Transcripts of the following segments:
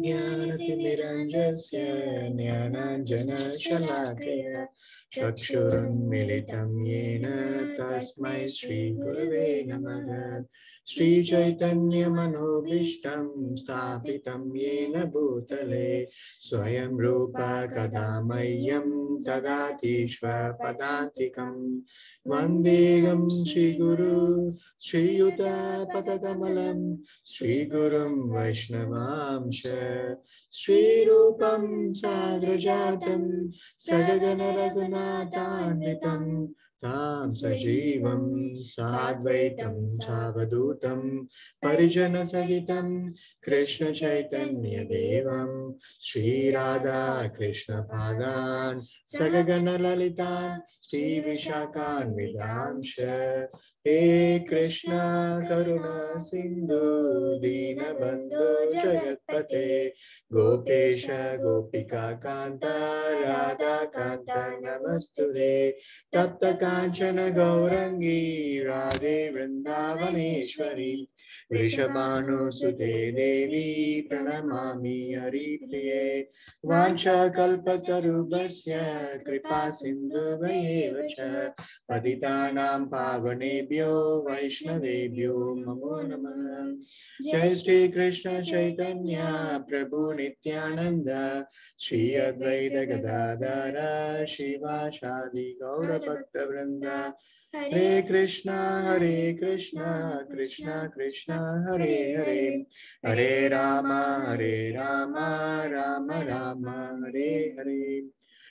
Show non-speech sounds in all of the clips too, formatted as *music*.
ज्ञानतिमिरञ्जस्य ज्ञानाञ्जनशलाकय चक्षुरुन्मिलितं येन तस्मै श्रीगुरवे नमः श्रीचैतन्यमनोभीष्टं स्थापितं येन भूतले स्वयं रूपा कदा मह्यं ददातीश्वपदान्तिकं वन्देगं श्रीगुरु श्रीयुतपदकमलं श्रीगुरुं वैष्णवा च श्रीरूपं साग्रजातं सगगनरघुनाथान्वितं तां सजीवं साद्वैतं सावधूतं परिजनसहितं कृष्णचैतन्यदेवं श्रीराधा कृष्णपादान् सगगनललितान् श्री विशाखान्वितांश हे कृष्ण करुणा सिन्धु दीनबन्धो जगत्पते गोपेश गोपिका कान्ता राधाकान्ता नमस्तु ते तप्त काञ्चन गौरङ्गी राधे वृन्दावनेश्वरी वृषभानुसुते देवी प्रणमामि हरिप्रिये वाञ्छा कल्पतरुभस्य कृपा सिन्धुवये च पतितानां पावनेभ्यो वैष्णवेभ्यो नमो नमः जय कृष्ण चैतन्य प्रभु नित्यानन्द श्री अद्वैत गदाधर शिवाचारि वृंद हरे कृष्ण हरे कृष्ण कृष्ण कृष्ण हरे हरे हरे राम हरे राम राम राम हरे हरे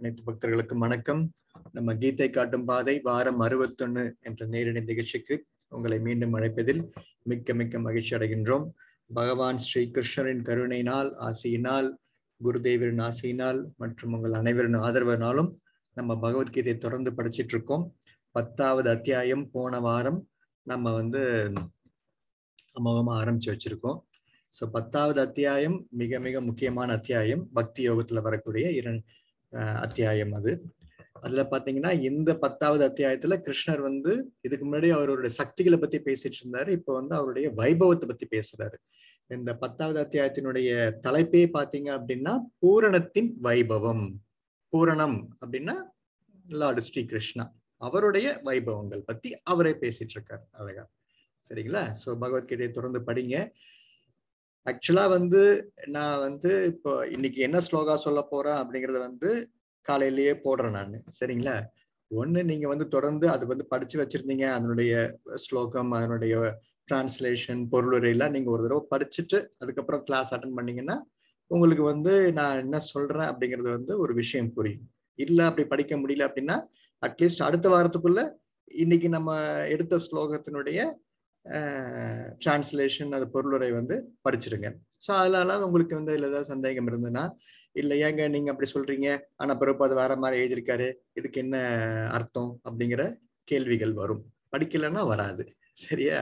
அனைத்து பக்தர்களுக்கும் வணக்கம் நம்ம கீதை காட்டும் பாதை வாரம் அறுபத்தொன்னு என்ற நேரடி நிகழ்ச்சிக்கு உங்களை மீண்டும் அழைப்பதில் மிக்க மிக்க மகிழ்ச்சி அடைகின்றோம் பகவான் ஸ்ரீ கிருஷ்ணரின் கருணையினால் ஆசையினால் குருதேவரின் ஆசையினால் மற்றும் உங்கள் அனைவரின் ஆதரவினாலும் நம்ம பகவத்கீதையை தொடர்ந்து படிச்சிட்டு இருக்கோம் பத்தாவது அத்தியாயம் போன வாரம் நம்ம வந்து அமோகமா ஆரம்பிச்சு வச்சிருக்கோம் ஸோ பத்தாவது அத்தியாயம் மிக மிக முக்கியமான அத்தியாயம் பக்தி யோகத்துல வரக்கூடிய இரண்டு அத்தியாயம் அது அதுல பாத்தீங்கன்னா இந்த பத்தாவது அத்தியாயத்துல கிருஷ்ணர் வந்து இதுக்கு முன்னாடி அவருடைய சக்திகளை பத்தி பேசிட்டு இருந்தாரு இப்ப வந்து அவருடைய வைபவத்தை பத்தி பேசுறாரு இந்த பத்தாவது அத்தியாயத்தினுடைய தலைப்பே பாத்தீங்க அப்படின்னா பூரணத்தின் வைபவம் பூரணம் அப்படின்னா லார்டு ஸ்ரீ கிருஷ்ணா அவருடைய வைபவங்கள் பத்தி அவரே பேசிட்டு இருக்காரு அழகா சரிங்களா சோ பகவத்கீதையை தொடர்ந்து படிங்க ஆக்சுவலா வந்து நான் வந்து இப்போ இன்னைக்கு என்ன ஸ்லோகா சொல்ல போறேன் அப்படிங்கறத வந்து காலையிலேயே போடுறேன் நான் சரிங்களா ஒண்ணு நீங்கள் வந்து தொடர்ந்து அது வந்து படிச்சு வச்சிருந்தீங்க அதனுடைய ஸ்லோகம் அதனுடைய டிரான்ஸ்லேஷன் பொருளுரையெல்லாம் நீங்கள் ஒரு தடவை படிச்சுட்டு அதுக்கப்புறம் கிளாஸ் அட்டன் பண்ணீங்கன்னா உங்களுக்கு வந்து நான் என்ன சொல்கிறேன் அப்படிங்கிறது வந்து ஒரு விஷயம் புரியும் இல்லை அப்படி படிக்க முடியல அப்படின்னா அட்லீஸ்ட் அடுத்த வாரத்துக்குள்ள இன்னைக்கு நம்ம எடுத்த ஸ்லோகத்தினுடைய டிரான்ஸ்லேஷன் அது பொருளுரை வந்து படிச்சிருங்க ஸோ அதனால உங்களுக்கு வந்து இல்லை ஏதாவது சந்தேகம் இருந்ததுன்னா இல்லை ஏங்க நீங்கள் அப்படி சொல்கிறீங்க ஆனால் பிறப்பு அது வேற மாதிரி எழுதியிருக்காரு இதுக்கு என்ன அர்த்தம் அப்படிங்கிற கேள்விகள் வரும் படிக்கலைன்னா வராது சரியா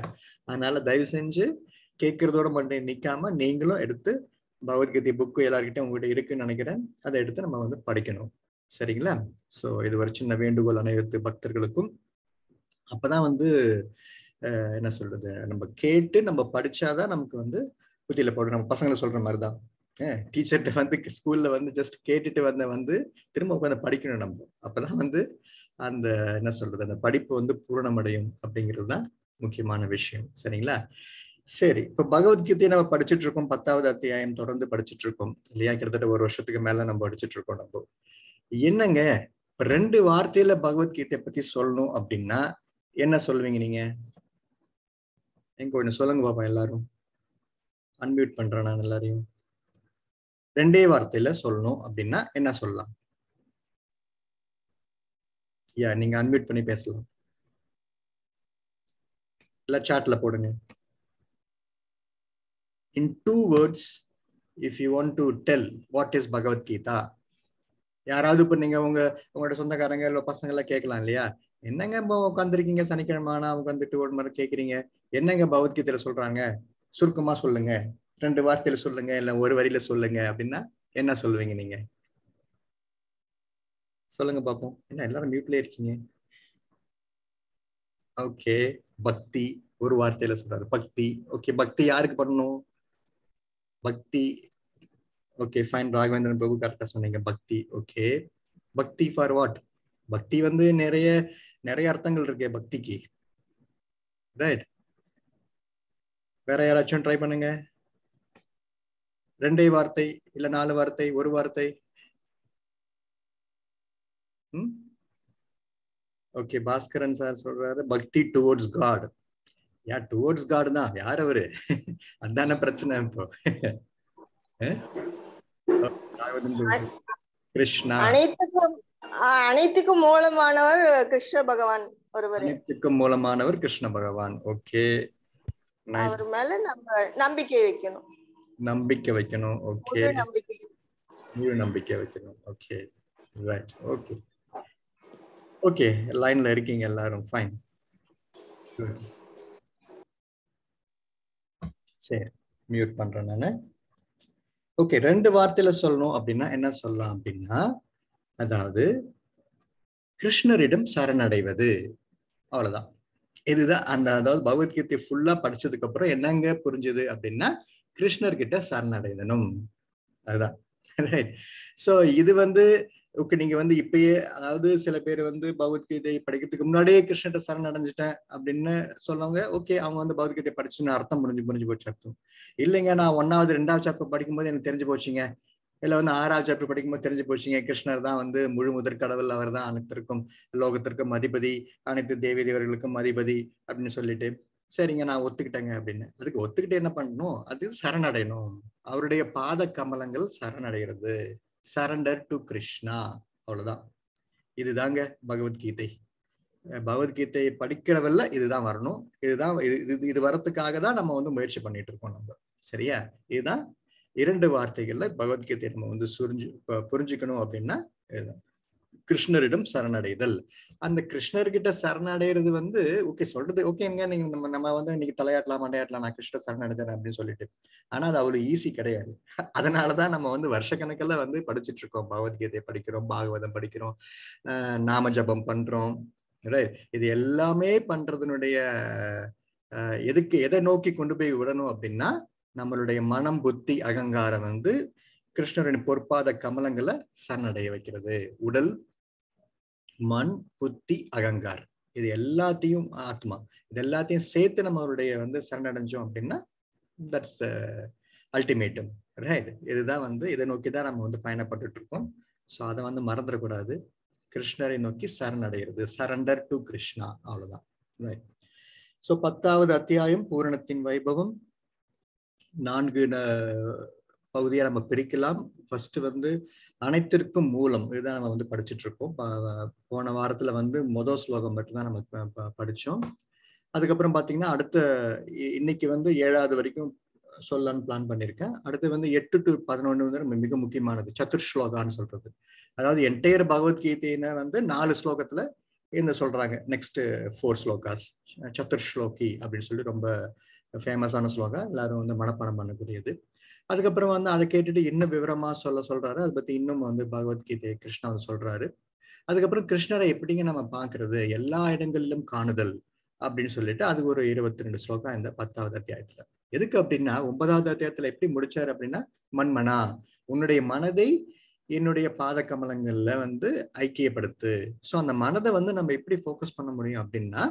அதனால தயவு செஞ்சு கேட்கறதோட மட்டும் நிற்காம நீங்களும் எடுத்து பகவத்கீதை புக்கு எல்லாருக்கிட்டையும் உங்ககிட்ட இருக்குன்னு நினைக்கிறேன் அதை எடுத்து நம்ம வந்து படிக்கணும் சரிங்களா ஸோ இது ஒரு சின்ன வேண்டுகோள் அனைத்து பக்தர்களுக்கும் அப்பதான் வந்து என்ன சொல்றது நம்ம கேட்டு நம்ம படிச்சாதான் நமக்கு வந்து புத்தியில போடுற நம்ம பசங்களை சொல்ற மாதிரிதான் டீச்சர்கிட்ட வந்து ஸ்கூல்ல வந்து ஜஸ்ட் கேட்டுட்டு வந்த வந்து திரும்ப உட்காந்து படிக்கணும் நம்ம அப்பதான் வந்து அந்த என்ன சொல்றது அந்த படிப்பு வந்து பூரணமடையும் அப்படிங்கிறது தான் முக்கியமான விஷயம் சரிங்களா சரி இப்ப பகவத்கீதையை நம்ம படிச்சுட்டு இருக்கோம் பத்தாவது அத்தியாயம் தொடர்ந்து படிச்சுட்டு இருக்கோம் இல்லையா கிட்டத்தட்ட ஒரு வருஷத்துக்கு மேல நம்ம படிச்சுட்டு இருக்கோம் நம்ம என்னங்க ரெண்டு வார்த்தையில பகவத்கீதையை பத்தி சொல்லணும் அப்படின்னா என்ன சொல்லுவீங்க நீங்க எங்க ஒன்று சொல்லுங்க பாப்பா எல்லாரும் அன்மியூட் பண்றேன் நான் எல்லாரையும் ரெண்டே வார்த்தையில சொல்லணும் அப்படின்னா என்ன சொல்லலாம் யா நீங்க அன்மியூட் பண்ணி பேசலாம் இல்ல சாட்ல போடுங்க in two words if you want to tell what is Bhagavad Gita யாராவது இப்போ நீங்க உங்க உங்களோட சொந்தக்காரங்க இல்ல பசங்க எல்லாம் கேட்கலாம் இல்லையா என்னங்க இப்போ உட்காந்துருக்கீங்க சனிக்கிழமை ஆனா உட்காந்துட்டு ஒரு மாதிரி கேட்குறீங்க என்னங்க பௌத்தியத்துல சொல்றாங்க சுருக்கமா சொல்லுங்க ரெண்டு வார்த்தையில சொல்லுங்க இல்ல ஒரு வரியில சொல்லுங்க அப்படின்னா என்ன சொல்லுவீங்க நீங்க சொல்லுங்க பாப்போம் என்ன எல்லாரும் மியூட்ல இருக்கீங்க ஓகே பக்தி ஒரு வார்த்தையில சொல்றாரு பக்தி ஓகே பக்தி யாருக்கு பண்ணணும் பக்தி ஓகே ஃபைன் ராகவேந்திரன் பிரபு கரெக்டா சொன்னீங்க பக்தி ஓகே பக்தி ஃபார் வாட் பக்தி வந்து நிறைய நிறைய அர்த்தங்கள் இருக்கு பக்திக்கு ரைட் வேற யாராச்சும் ட்ரை பண்ணுங்க ரெண்டே வார்த்தை இல்ல நாலு வார்த்தை ஒரு வார்த்தை ஓகே பாஸ்கரன் சார் சொல்றாரு bhakti towards God yeah towards God தான் யார் அவரு அதான பிரச்சனை இப்போ கிருஷ்ணா அனைத்துக்கும் அனைத்துக்கும் மூலமானவர் கிருஷ்ண பகவான் ஒருவர் அனைத்துக்கும் மூலமானவர் கிருஷ்ண பகவான் ஓகே அவர் மேல நம்ம நம்பிக்கை வைக்கணும் நம்பிக்கை வைக்கணும் ஓகே முழு நம்பிக்கை வைக்கணும் ஓகே ரைட் ஓகே ஓகே லைன்ல இருக்கீங்க எல்லாரும் ஃபைன் சரி மியூட் பண்றேன் நானு ஓகே ரெண்டு வார்த்தையில சொல்லணும் அப்படின்னா என்ன சொல்லலாம் அப்படின்னா அதாவது கிருஷ்ணரிடம் சரணடைவது அவ்வளவுதான் இதுதான் அந்த அதாவது பகவத்கீதை ஃபுல்லா படிச்சதுக்கு அப்புறம் என்னங்க புரிஞ்சுது அப்படின்னா கிருஷ்ணர்கிட்ட சரணடைதனும் அதுதான் ரைட் சோ இது வந்து ஓகே நீங்க வந்து இப்பயே அதாவது சில பேர் வந்து பகவத்கீதை படிக்கிறதுக்கு முன்னாடியே கிருஷ்ணகிட்ட சரண் அடைஞ்சிட்டேன் அப்படின்னு சொல்லவங்க ஓகே அவங்க வந்து பகவத்கீதை படிச்சுன்னு அர்த்தம் புரிஞ்சு புரிஞ்சு போச்சு அர்த்தம் இல்லைங்க நான் ஒன்னாவது ரெண்டாவது சாப்டர் படிக்கும்போது எனக்கு தெரிஞ்சு போச்சுங்க இல்லை வந்து ஆறாவது சாப்டர் படிக்கும்போது தெரிஞ்சு போச்சுங்க கிருஷ்ணர் தான் வந்து முழு முதற் கடவுள் அவர் தான் அனைத்திற்கும் லோகத்திற்கும் அதிபதி அனைத்து தேவி தேவர்களுக்கும் அதிபதி அப்படின்னு சொல்லிட்டு சரிங்க நான் ஒத்துக்கிட்டேங்க அப்படின்னு அதுக்கு ஒத்துக்கிட்டு என்ன பண்ணணும் அதுக்கு சரணடையணும் அவருடைய பாத கமலங்கள் சரணடைகிறது சரண்டர் டு கிருஷ்ணா அவ்வளவுதான் இதுதாங்க பகவத்கீதை பகவத்கீதையை படிக்கிறவல்ல இதுதான் வரணும் இதுதான் இது இது வரத்துக்காக தான் நம்ம வந்து முயற்சி பண்ணிட்டு இருக்கோம் நம்ம சரியா இதுதான் இரண்டு வார்த்தைகள்ல பகவத்கீதை நம்ம வந்து சுரிஞ்சு புரிஞ்சுக்கணும் அப்படின்னா கிருஷ்ணரிடம் சரணடைதல் அந்த கிருஷ்ணர்கிட்ட சரணடைறது வந்து ஓகே சொல்றது ஓகேங்க நீங்க நம்ம நம்ம வந்து இன்னைக்கு தலையாட்டலாம் மண்டையாட்டலாம் நான் கிருஷ்ண சரணடைதேன் அப்படின்னு சொல்லிட்டு ஆனா அது அவ்வளவு ஈஸி கிடையாது அதனாலதான் நம்ம வந்து வருஷ வந்து படிச்சுட்டு இருக்கோம் பகவத்கீதையை படிக்கிறோம் பாகவதம் படிக்கிறோம் நாம ஜபம் பண்றோம் இது எல்லாமே பண்றதுனுடைய எதுக்கு எதை நோக்கி கொண்டு போய் விடணும் அப்படின்னா நம்மளுடைய மனம் புத்தி அகங்காரம் வந்து கிருஷ்ணரின் பொற்பாத கமலங்களை சரணடைய வைக்கிறது உடல் மண் புத்தி அகங்கார் இது எல்லாத்தையும் ஆத்மா இது எல்லாத்தையும் சேர்த்து நம்ம அவருடைய வந்து சரணடைஞ்சோம் அப்படின்னா தட்ஸ் அல்டிமேட்டும் ரைட் இதுதான் வந்து இதை நோக்கி தான் நம்ம வந்து பயணப்பட்டு இருக்கோம் ஸோ அதை வந்து மறந்துடக்கூடாது கிருஷ்ணரை நோக்கி சரணடைகிறது சரண்டர் டு கிருஷ்ணா அவ்வளவுதான் ரைட் ஸோ பத்தாவது அத்தியாயம் பூரணத்தின் வைபவம் நான்கு பகுதியை நம்ம பிரிக்கலாம் ஃபர்ஸ்ட் வந்து அனைத்திற்கும் மூலம் இதுதான் நம்ம வந்து படிச்சுட்டு இருக்கோம் போன வாரத்துல வந்து மொதல் ஸ்லோகம் மட்டும்தான் நம்ம படிச்சோம் அதுக்கப்புறம் பாத்தீங்கன்னா அடுத்த இன்னைக்கு வந்து ஏழாவது வரைக்கும் சொல்லான்னு பிளான் பண்ணியிருக்கேன் அடுத்து வந்து எட்டு டு பதினொன்று வந்து மிக முக்கியமானது சத்துர் ஸ்லோகான்னு சொல்றது அதாவது என்டையர் பகவத்கீதையின வந்து நாலு ஸ்லோகத்துல இந்த சொல்றாங்க நெக்ஸ்ட் ஃபோர் ஸ்லோகாஸ் சத்துர் ஸ்லோகி அப்படின்னு சொல்லி ரொம்ப ஃபேமஸான ஸ்லோகா எல்லாரும் வந்து மனப்பாடம் பண்ணக்கூடியது அதுக்கப்புறம் வந்து அதை கேட்டுட்டு இன்னும் விவரமா சொல்ல சொல்றாரு அதை பத்தி இன்னும் வந்து பகவத்கீதை கிருஷ்ணா சொல்றாரு அதுக்கப்புறம் கிருஷ்ணரை எப்படிங்க நம்ம பாக்குறது எல்லா இடங்களிலும் காணுதல் அப்படின்னு சொல்லிட்டு அது ஒரு இருபத்தி ரெண்டு ஸ்லோகா இந்த பத்தாவது அத்தியாயத்துல எதுக்கு அப்படின்னா ஒன்பதாவது அத்தியாயத்துல எப்படி முடிச்சாரு அப்படின்னா மண்மனா உன்னுடைய மனதை என்னுடைய பாத கமலங்கள்ல வந்து ஐக்கியப்படுத்து ஸோ அந்த மனதை வந்து நம்ம எப்படி ஃபோக்கஸ் பண்ண முடியும் அப்படின்னா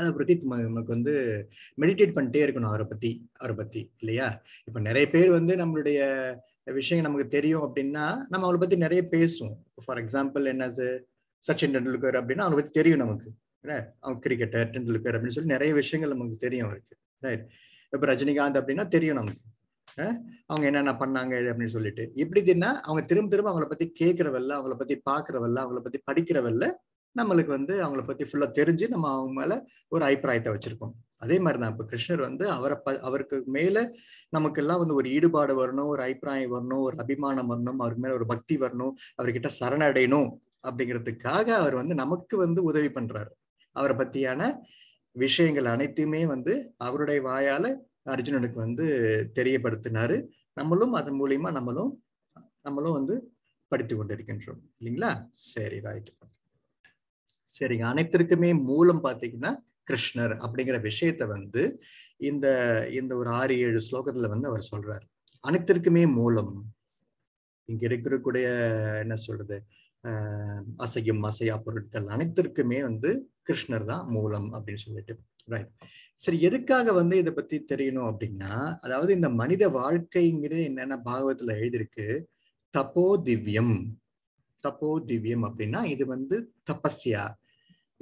அதை பற்றி நமக்கு வந்து மெடிடேட் பண்ணிட்டே இருக்கணும் அவரை பற்றி அவரை பற்றி இல்லையா இப்போ நிறைய பேர் வந்து நம்மளுடைய விஷயம் நமக்கு தெரியும் அப்படின்னா நம்ம அவளை பற்றி நிறைய பேசுவோம் ஃபார் எக்ஸாம்பிள் என்னது சச்சின் டெண்டுல்கர் அப்படின்னா அவரை பற்றி தெரியும் நமக்கு அவங்க கிரிக்கெட்டர் டெண்டுல்கர் அப்படின்னு சொல்லி நிறைய விஷயங்கள் நமக்கு தெரியும் அவருக்கு ரைட் இப்போ ரஜினிகாந்த் அப்படின்னா தெரியும் நமக்கு அவங்க என்னென்ன பண்ணாங்க அப்படின்னு சொல்லிட்டு இப்படி தின்னா அவங்க திரும்ப திரும்ப அவங்கள பத்தி கேட்கறவல்ல அவங்கள பத்தி பாக்குறவல்ல அவங்கள பத்தி படிக்கிறவல்ல நம்மளுக்கு வந்து அவங்கள பத்தி ஃபுல்லா தெரிஞ்சு நம்ம அவங்க மேல ஒரு அபிப்பிராயத்தை வச்சிருக்கோம் அதே மாதிரி தான் இப்போ கிருஷ்ணர் வந்து அவரை ப அவருக்கு மேல நமக்கு எல்லாம் வந்து ஒரு ஈடுபாடு வரணும் ஒரு அபிப்பிராயம் வரணும் ஒரு அபிமானம் வரணும் அவருக்கு மேல ஒரு பக்தி வரணும் அவர்கிட்ட சரணடையணும் அப்படிங்கிறதுக்காக அவர் வந்து நமக்கு வந்து உதவி பண்றாரு அவரை பத்தியான விஷயங்கள் அனைத்தையுமே வந்து அவருடைய வாயால அர்ஜுனனுக்கு வந்து தெரியப்படுத்தினாரு நம்மளும் அதன் மூலியமா நம்மளும் நம்மளும் வந்து படித்து கொண்டிருக்கின்றோம் இல்லைங்களா சரி ரைட் சரிங்க அனைத்திற்குமே மூலம் பாத்தீங்கன்னா கிருஷ்ணர் அப்படிங்கிற விஷயத்த வந்து இந்த இந்த ஒரு ஆறு ஏழு ஸ்லோகத்துல வந்து அவர் சொல்றாரு அனைத்திற்குமே மூலம் இங்க இருக்கக்கூடிய என்ன சொல்றது ஆஹ் அசையும் அசையா பொருட்கள் அனைத்திற்குமே வந்து கிருஷ்ணர் தான் மூலம் அப்படின்னு சொல்லிட்டு ரைட் சரி எதுக்காக வந்து இதை பத்தி தெரியணும் அப்படின்னா அதாவது இந்த மனித வாழ்க்கைங்கிறது என்னென்ன பாகவத்துல எழுதியிருக்கு தப்போ திவ்யம் தப்போ திவ்யம் அப்படின்னா இது வந்து தபஸ்யா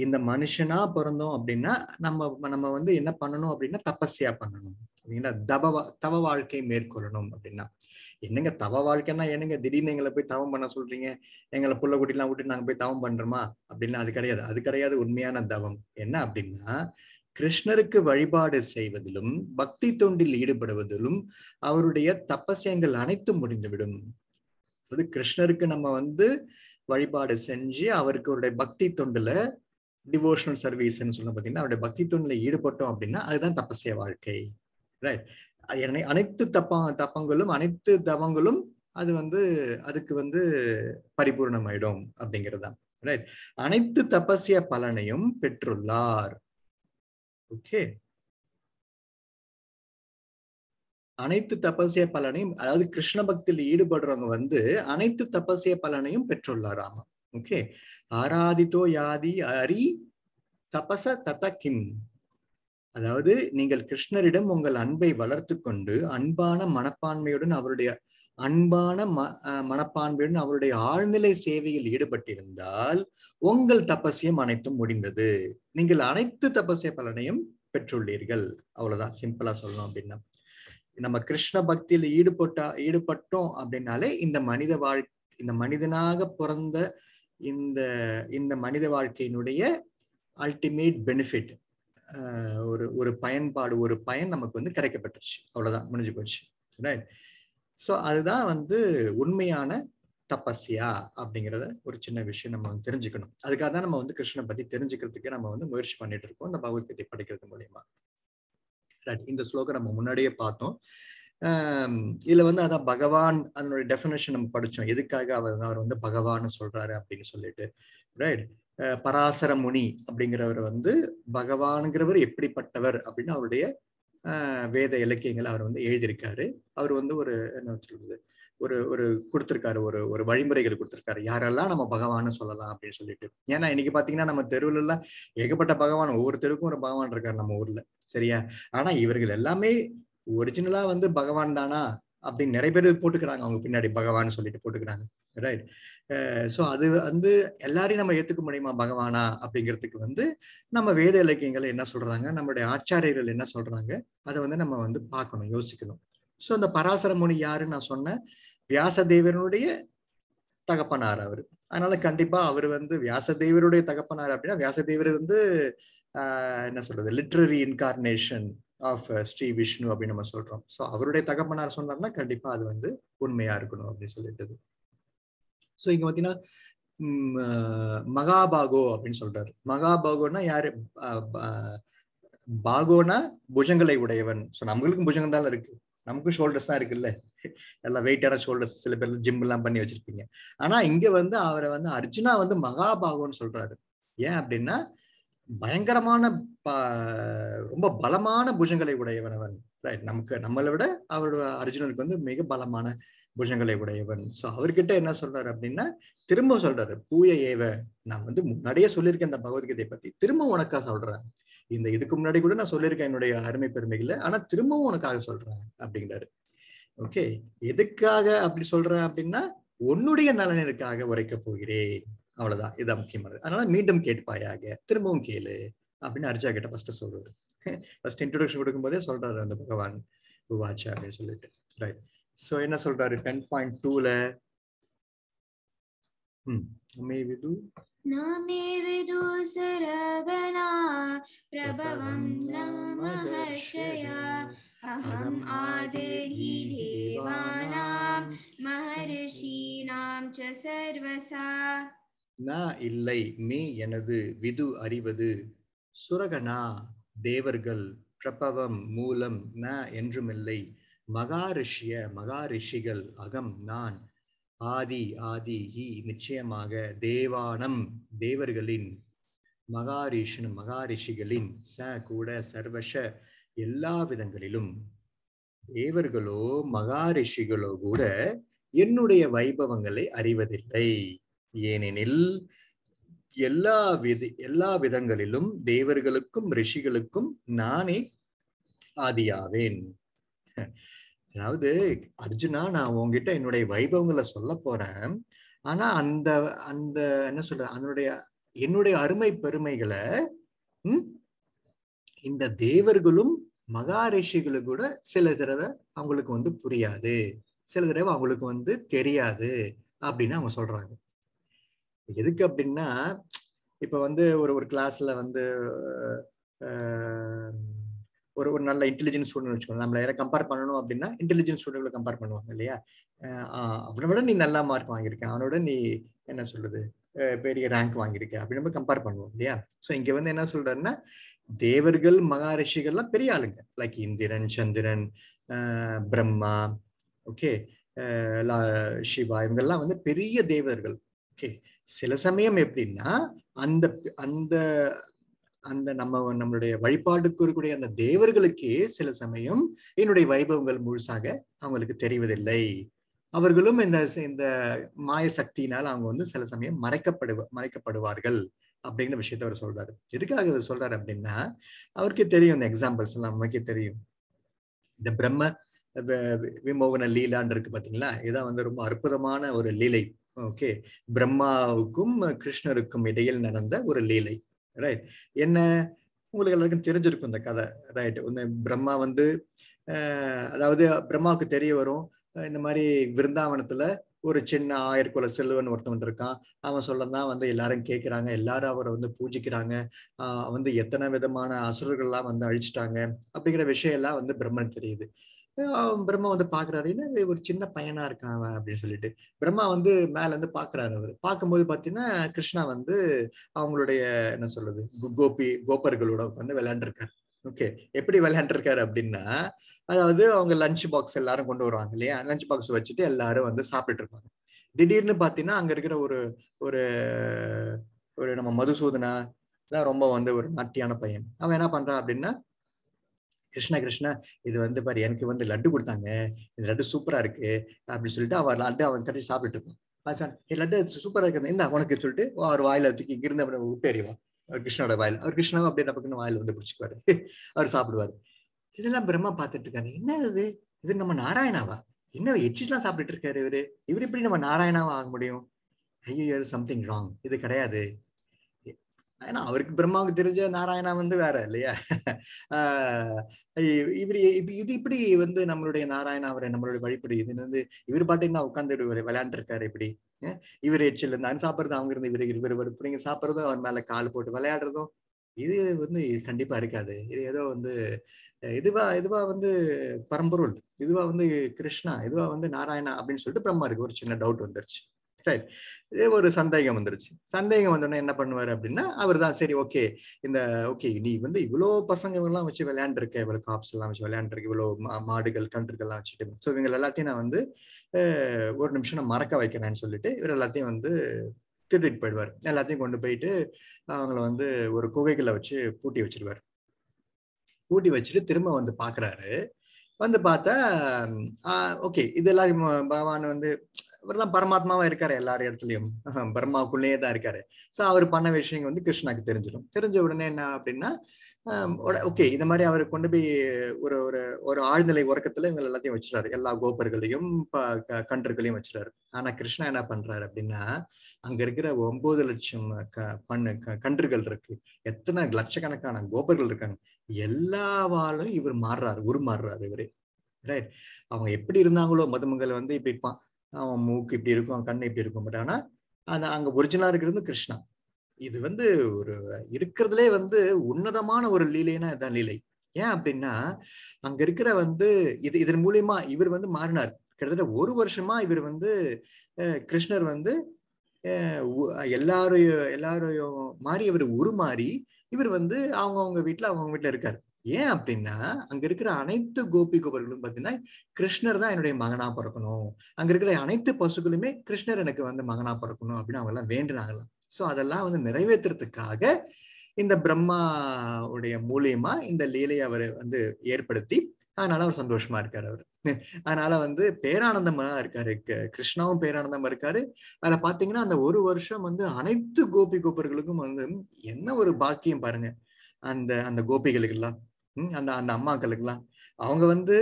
இந்த மனுஷனா பிறந்தோம் அப்படின்னா நம்ம நம்ம வந்து என்ன பண்ணணும் அப்படின்னா தபஸ்யா பண்ணணும் அப்படின்னா தப தவ வாழ்க்கை மேற்கொள்ளணும் அப்படின்னா என்னங்க தவ வாழ்க்கைன்னா என்னங்க திடீர்னு எங்களை போய் தவம் பண்ண சொல்றீங்க எங்களை புள்ள குட்டிலாம் விட்டு நாங்க போய் தவம் பண்றோமா அப்படின்னா அது கிடையாது அது கிடையாது உண்மையான தவம் என்ன அப்படின்னா கிருஷ்ணருக்கு வழிபாடு செய்வதிலும் பக்தி தொண்டில் ஈடுபடுவதிலும் அவருடைய தப்பசியங்கள் அனைத்தும் முடிந்துவிடும் அதாவது கிருஷ்ணருக்கு நம்ம வந்து வழிபாடு செஞ்சு அவருக்கு அவருடைய பக்தி தொண்டுல டிவோஷனல் சர்வீஸ்ன்னு சொல்ல பார்த்தீங்கன்னா அவருடைய பக்தி தொண்டில் ஈடுபட்டோம் அப்படின்னா அதுதான் தபசிய வாழ்க்கை ரைட் அனைத்து தப்பா தப்பங்களும் அனைத்து தவங்களும் அது வந்து அதுக்கு வந்து பரிபூர்ணமாயிடும் அப்படிங்கிறது ரைட் அனைத்து தபசிய பலனையும் பெற்றுள்ளார் ஓகே அனைத்து தபசிய பலனையும் அதாவது கிருஷ்ண பக்தியில் ஈடுபடுறவங்க வந்து அனைத்து தபசிய பலனையும் ராமா ஓகே ஆராதித்தோ யாதி அரி தபச தத கிம் அதாவது நீங்கள் கிருஷ்ணரிடம் உங்கள் அன்பை வளர்த்து கொண்டு அன்பான மனப்பான்மையுடன் அவருடைய அன்பான ம மனப்பான்மையுடன் அவருடைய ஆழ்நிலை சேவையில் ஈடுபட்டிருந்தால் உங்கள் தபசியம் அனைத்தும் முடிந்தது நீங்கள் அனைத்து தபசிய பலனையும் பெற்றுள்ளீர்கள் அவ்வளவுதான் சிம்பிளா சொல்லணும் அப்படின்னா நம்ம கிருஷ்ண பக்தியில ஈடுபட்டா ஈடுபட்டோம் அப்படின்னாலே இந்த மனித வாழ் இந்த மனிதனாக பிறந்த இந்த இந்த மனித வாழ்க்கையினுடைய அல்டிமேட் பெனிஃபிட் ஒரு ஒரு பயன்பாடு ஒரு பயன் நமக்கு வந்து கிடைக்கப்பட்டுருச்சு அவ்வளவுதான் முடிஞ்சு போச்சு ரைட் ஸோ அதுதான் வந்து உண்மையான தபஸ்யா அப்படிங்கிறத ஒரு சின்ன விஷயம் நம்ம வந்து தெரிஞ்சுக்கணும் அதுக்காக தான் நம்ம வந்து கிருஷ்ணனை பத்தி தெரிஞ்சுக்கிறதுக்கு நம்ம வந்து முயற்சி பண்ணிட்டு இருக்கோம் இந்த பகவத்கீதை படிக்கிறது மூலயமா இந்த ஸ்லோகம் நம்ம முன்னாடியே பார்த்தோம் இதுல வந்து அதான் பகவான் அதனுடைய டெஃபினேஷன் நம்ம படிச்சோம் எதுக்காக அவர் அவர் வந்து பகவான் சொல்றாரு அப்படின்னு சொல்லிட்டு ரைட் பராசர முனி அப்படிங்கிறவர் வந்து பகவான்கிறவர் எப்படிப்பட்டவர் அப்படின்னு அவருடைய வேத இலக்கியங்களை அவர் வந்து எழுதியிருக்காரு அவர் வந்து ஒரு என்ன சொல்றது ஒரு ஒரு கொடுத்துருக்காரு ஒரு ஒரு வழிமுறைகள் கொடுத்துருக்காரு யாரெல்லாம் நம்ம பகவான்னு சொல்லலாம் அப்படின்னு சொல்லிட்டு ஏன்னா இன்னைக்கு பாத்தீங்கன்னா நம்ம தெருவுல எல்லாம் ஏகப்பட்ட பகவான் ஒவ்வொரு தெருவுக்கும் ஒரு பகவான் இருக்காரு நம்ம ஊர்ல சரியா ஆனா இவர்கள் எல்லாமே ஒரிஜினலா வந்து பகவான் தானா அப்படின்னு நிறைய பேர் போட்டுக்கிறாங்க அவங்க பின்னாடி பகவான் சொல்லிட்டு போட்டுக்கிறாங்க ரைட் சோ அது வந்து எல்லாரையும் நம்ம ஏத்துக்க முடியுமா பகவானா அப்படிங்கிறதுக்கு வந்து நம்ம வேத இலக்கியங்களை என்ன சொல்றாங்க நம்மளுடைய ஆச்சாரியர்கள் என்ன சொல்றாங்க அதை வந்து நம்ம வந்து பார்க்கணும் யோசிக்கணும் சோ அந்த பராசர முனி யாருன்னு நான் சொன்னேன் வியாசதேவனுடைய தகப்பனார் அவரு அதனால கண்டிப்பா அவர் வந்து வியாசதேவருடைய தகப்பனார் அப்படின்னா வியாசதேவர் வந்து என்ன சொல்றது literary incarnation of Shri Vishnu அப்படின்னு நம்ம சொல்றோம் ஸோ அவருடைய தகப்பனார் சொன்னார்னா கண்டிப்பா அது வந்து உண்மையா இருக்கணும் அப்படின்னு சொல்லிட்டு ஸோ இங்க பாத்தீங்கன்னா மகாபாகோ அப்படின்னு சொல்றாரு மகாபாகோன்னா யாரு பாகோனா புஜங்களை உடையவன் ஸோ நம்மளுக்கும் புஜங்கள் தான் இருக்கு நமக்கும் ஷோல்டர்ஸ் தான் இருக்குல்ல நல்லா வெயிட்டான ஷோல்டர்ஸ் சில பேர் ஜிம் எல்லாம் பண்ணி வச்சிருப்பீங்க ஆனா இங்க வந்து அவரை வந்து அர்ஜுனா வந்து மகாபாகுன்னு சொல்றாரு ஏன் அப்படின்னா பயங்கரமான ரொம்ப பலமான புஜங்களை உடையவன் அவன் ரைட் நமக்கு நம்மளை விட அவரோட அர்ஜுனனுக்கு வந்து மிக பலமான புஜங்களை உடையவன் சோ அவர்கிட்ட என்ன சொல்றாரு அப்படின்னா திரும்ப சொல்றாரு பூய ஏவ நான் வந்து முன்னாடியே சொல்லியிருக்கேன் இந்த பகவத்கீதையை பத்தி திரும்ப உனக்கா சொல்றேன் இந்த இதுக்கு முன்னாடி கூட நான் சொல்லியிருக்கேன் என்னுடைய அருமை பெருமைகள்ல ஆனா திரும்பவும் உனக்காக சொல்றேன் அப்படிங்கிறாரு ஓகே எதுக்காக அப்படி சொல்றேன் அப்படின்னா உன்னுடைய நலனிற்காக உரைக்க போகிறேன் அவ்வளவுதான் இதான் முக்கியமானது அதனால மீண்டும் கேட்பாயாக திரும்பவும் கேளு அப்படின்னு அர்ஜா கிட்ட ஃபர்ஸ்ட் சொல்றாரு ஃபர்ஸ்ட் இன்ட்ரோடக்ஷன் போதே சொல்றாரு அந்த பகவான் உவாச்சா அப்படின்னு சொல்லிட்டு ரைட் சோ என்ன சொல்றாரு டென் பாயிண்ட் டூல ம் மேபி டூ नामे பிரபவம் प्रभवं नामहर्षया अहम् आदिर्हि देवानां महर्षीणां च सर्वसा ந இல்லை மே எனது விது அறிவது சுரகனா தேவர்கள் பிரபவம் மூலம் ந என்றுமில்லை மகாரிஷிய மகாரிஷிகள் அகம் நான் ஆதி ஆதி ஹி நிச்சயமாக தேவானம் தேவர்களின் மகாரிஷன் மகாரிஷிகளின் ச கூட சர்வஷ எல்லா விதங்களிலும் தேவர்களோ மகாரிஷிகளோ கூட என்னுடைய வைபவங்களை அறிவதில்லை ஏனெனில் எல்லா வித எல்லா விதங்களிலும் தேவர்களுக்கும் ரிஷிகளுக்கும் நானே ஆதியாவேன் அதாவது அர்ஜுனா நான் உங்ககிட்ட என்னுடைய வைபவங்களை சொல்ல போறேன் ஆனா அந்த அந்த என்ன சொல்ற அதனுடைய என்னுடைய அருமை பெருமைகளை இந்த தேவர்களும் மகாரிஷிகளு கூட சில தடவை அவங்களுக்கு வந்து புரியாது சில தடவை அவங்களுக்கு வந்து தெரியாது அப்படின்னு அவங்க சொல்றாங்க எதுக்கு அப்படின்னா இப்ப வந்து ஒரு ஒரு கிளாஸ்ல வந்து ஒரு ஒரு நல்ல இன்டெலிஜென்ஸ் ஸ்டூடெண்ட் வச்சுக்கோங்க நம்மள யாரை கம்பேர் பண்ணணும் அப்படின்னா இன்டெலிஜென்ஸ் ஸ்டூடெண்ட் கம்பேர் பண்ணுவாங்க இல்லையா அவனை விட நீ நல்லா மார்க் வாங்கியிருக்கேன் அவனோட நீ என்ன சொல்றது பெரிய ரேங்க் வாங்கியிருக்க அப்படின்னு நம்ம கம்பேர் பண்ணுவோம் இல்லையா ஸோ இங்க வந்து என்ன சொல்றாருன்னா தேவர்கள் மகாரிஷிகள்லாம் பெரிய ஆளுங்க லைக் இந்திரன் சந்திரன் பிரம்மா ஓகே சிவா இவங்கெல்லாம் வந்து பெரிய தேவர்கள் ஓகே சில சமயம் எப்படின்னா அந்த அந்த அந்த நம்ம நம்மளுடைய வழிபாட்டுக்கு இருக்கக்கூடிய அந்த தேவர்களுக்கே சில சமயம் என்னுடைய வைபவங்கள் முழுசாக அவங்களுக்கு தெரிவதில்லை அவர்களும் இந்த இந்த மாய சக்தியினால் அவங்க வந்து சில சமயம் மறைக்கப்படு மறைக்கப்படுவார்கள் அப்படிங்கிற விஷயத்த அவர் சொல்றாரு எதுக்காக அவர் சொல்றாரு அப்படின்னா அவருக்கு தெரியும் இந்த எக்ஸாம்பிள்ஸ் எல்லாம் நமக்கே தெரியும் இந்த பிரம்ம விமோகன லீலான் இருக்கு பாத்தீங்களா இதான் வந்து ரொம்ப அற்புதமான ஒரு லீலை ஓகே பிரம்மாவுக்கும் கிருஷ்ணருக்கும் இடையில் நடந்த ஒரு லீலை ரைட் என்ன உங்களுக்கு எல்லாருக்கும் தெரிஞ்சிருக்கும் இந்த கதை ரைட் ஒன்று பிரம்மா வந்து அதாவது பிரம்மாவுக்கு தெரிய வரும் இந்த மாதிரி விருந்தாவனத்துல ஒரு சின்ன ஆயிரக்குல செல்வன் ஒருத்தவன் இருக்கான் அவன் சொல்லதான் வந்து எல்லாரும் கேட்கிறாங்க எல்லாரும் அவரை வந்து பூஜிக்கிறாங்க வந்து எத்தனை விதமான அசுரர்கள்லாம் வந்து அழிச்சிட்டாங்க அப்படிங்கிற விஷயம் எல்லாம் வந்து பிரம்மன் தெரியுது பிரம்மா வந்து பாக்குறாரு என்ன ஒரு சின்ன பையனா இருக்கான் அவன் அப்படின்னு சொல்லிட்டு பிரம்மா வந்து மேல இருந்து பாக்குறாரு அவர் பார்க்கும்போது பாத்தீங்கன்னா கிருஷ்ணா வந்து அவங்களுடைய என்ன சொல்றது கோபி கோபர்களோட வந்து விளையாண்டுருக்காரு ஓகே எப்படி விளையாண்டுருக்காரு அப்படின்னா அதாவது அவங்க லஞ்ச் பாக்ஸ் எல்லாரும் கொண்டு வருவாங்க இல்லையா லஞ்ச் பாக்ஸ் வச்சுட்டு எல்லாரும் வந்து சாப்பிட்டுட்டு இருப்பாங்க திடீர்னு பாத்தீங்கன்னா அங்க இருக்கிற ஒரு ஒரு ஒரு நம்ம மதுசூதனா ரொம்ப வந்து ஒரு நாட்டியான பையன் அவன் என்ன பண்றான் அப்படின்னா கிருஷ்ணா கிருஷ்ணா இது வந்து பாரு எனக்கு வந்து லட்டு கொடுத்தாங்க இந்த லட்டு சூப்பரா இருக்கு அப்படின்னு சொல்லிட்டு அவன் லட்டு அவன் கட்டி சாப்பிட்டு இருப்பான் லட்டு சூப்பரா இருக்கு என்ன உனக்கு சொல்லிட்டு அவர் வாயில தூக்கி இருந்த அப்படின்னு விட்டு அவர் கிருஷ்ணோட வாயில் அவர் கிருஷ்ணாவும் அப்படியே பக்கம் வாயில் வந்து பிடிச்சிக்குவாரு *laughs* அவர் சாப்பிடுவாரு இதெல்லாம் பிரம்மா பார்த்துட்டு இருக்காரு என்ன இது இது நம்ம நாராயணாவா என்ன எச்சிலாம் சாப்பிட்டுட்டு இருக்காரு இவரு இவர் எப்படி நம்ம நாராயணாவா ஆக முடியும் ஐயோ சம்திங் ராங் இது கிடையாது ஏன்னா அவருக்கு பிரம்மாவுக்கு தெரிஞ்ச நாராயணா வந்து வேற இல்லையா இவர் இது இப்படி வந்து நம்மளுடைய நாராயணா அவரை நம்மளுடைய வழிபடி இது வந்து இவர் பாட்டீங்கன்னா உட்காந்து இருக்காரு இப்படி இவர் எச்சில் இருந்து அன் சாப்பிட்றது அவங்க இருந்து இவர் இவர் பிள்ளைங்க சாப்பிட்றதும் அவன் மேல கால் போட்டு விளையாடுறதும் இது வந்து கண்டிப்பா இருக்காது இது ஏதோ வந்து இதுவா இதுவா வந்து பரம்பொருள் இதுவா வந்து கிருஷ்ணா இதுவா வந்து நாராயணா அப்படின்னு சொல்லிட்டு பிரம்மா இருக்கு ஒரு சின்ன டவுட் வந்துருச்சு ரைட் ஒரு சந்தேகம் வந்துருச்சு சந்தேகம் வந்தோடனே என்ன பண்ணுவார் அப்படின்னா அவர் தான் சரி ஓகே இந்த ஓகே நீ வந்து இவ்வளோ பசங்க எல்லாம் வச்சு விளையாண்டுருக்க இவ்வளோ காப்ஸ் எல்லாம் வச்சு விளையாண்டுருக்க இவ்வளோ மாடுகள் கன்றுகள்லாம் வச்சுட்டு ஸோ இவங்க எல்லாத்தையும் நான் வந்து ஒரு நிமிஷம் நான் மறக்க வைக்கிறேன்னு சொல்லிட்டு இவர் எல்லாத்தையும் வந்து திருட்டிட்டு போயிடுவார் எல்லாத்தையும் கொண்டு போயிட்டு அவங்கள வந்து ஒரு குகைகளை வச்சு பூட்டி வச்சிருவார் பூட்டி வச்சுட்டு திரும்ப வந்து பாக்குறாரு வந்து பார்த்தா ஓகே இதெல்லாம் பகவான் வந்து இவர் பரமாத்மாவா இருக்காரு எல்லாரு இடத்துலயும் பரமாவுக்குள்ளேயே தான் இருக்காரு சோ அவர் பண்ண விஷயங்கள் வந்து கிருஷ்ணாக்கு தெரிஞ்சிடும் தெரிஞ்ச உடனே என்ன அப்படின்னா ஓகே இந்த மாதிரி அவர் கொண்டு போய் ஒரு ஒரு ஒரு ஆழ்நிலை உறக்கத்துல இவங்க எல்லாத்தையும் வச்சுறாரு எல்லா கோபர்களையும் கண்டர்களையும் வச்சுறாரு ஆனா கிருஷ்ணா என்ன பண்றாரு அப்படின்னா அங்க இருக்கிற ஒன்பது லட்சம் க பண்ணு கன்றுகள் இருக்கு எத்தனை லட்சக்கணக்கான கோபர்கள் இருக்காங்க எல்லா வாழும் இவர் மாறுறாரு உருமாறுறாரு இவரு ரைட் அவங்க எப்படி இருந்தாங்களோ மதுமங்கள் வந்து இப்ப அவன் மூக்கு இப்படி இருக்கும் அவன் கண்ணு இப்படி இருக்கும் பட் ஆனா அந்த அங்க ஒரிஜினலா இருக்கிறது கிருஷ்ணா இது வந்து ஒரு இருக்கிறதுலே வந்து உன்னதமான ஒரு லீலைனா இதுதான் லீலை ஏன் அப்படின்னா அங்க இருக்கிற வந்து இது இதன் மூலியமா இவர் வந்து மாறினார் கிட்டத்தட்ட ஒரு வருஷமா இவர் வந்து கிருஷ்ணர் வந்து எல்லாரையும் எல்லாரையும் மாறி இவர் உருமாறி இவர் வந்து அவங்கவுங்க வீட்டுல அவங்கவுங்க வீட்டுல இருக்காரு ஏன் அப்படின்னா அங்க இருக்கிற அனைத்து கோபி கோபர்களும் பாத்தீங்கன்னா கிருஷ்ணர் தான் என்னுடைய மகனா பிறக்கணும் அங்க இருக்கிற அனைத்து பசுக்களுமே கிருஷ்ணர் எனக்கு வந்து மகனா பிறக்கணும் அப்படின்னு அவங்க எல்லாம் வேண்டுனாங்களாம் சோ அதெல்லாம் வந்து நிறைவேற்றுறதுக்காக இந்த பிரம்மா உடைய மூலியமா இந்த லீலையை அவர் வந்து ஏற்படுத்தி அதனால அவர் சந்தோஷமா இருக்காரு அவர் அதனால வந்து பேரானந்தமா இருக்காரு கிருஷ்ணாவும் பேரானந்தமா இருக்காரு அதுல பாத்தீங்கன்னா அந்த ஒரு வருஷம் வந்து அனைத்து கோபி கோபர்களுக்கும் வந்து என்ன ஒரு பாக்கியம் பாருங்க அந்த அந்த கோபிகளுக்கு எல்லாம் அந்த அந்த அம்மாக்களுக்கெல்லாம் அவங்க வந்து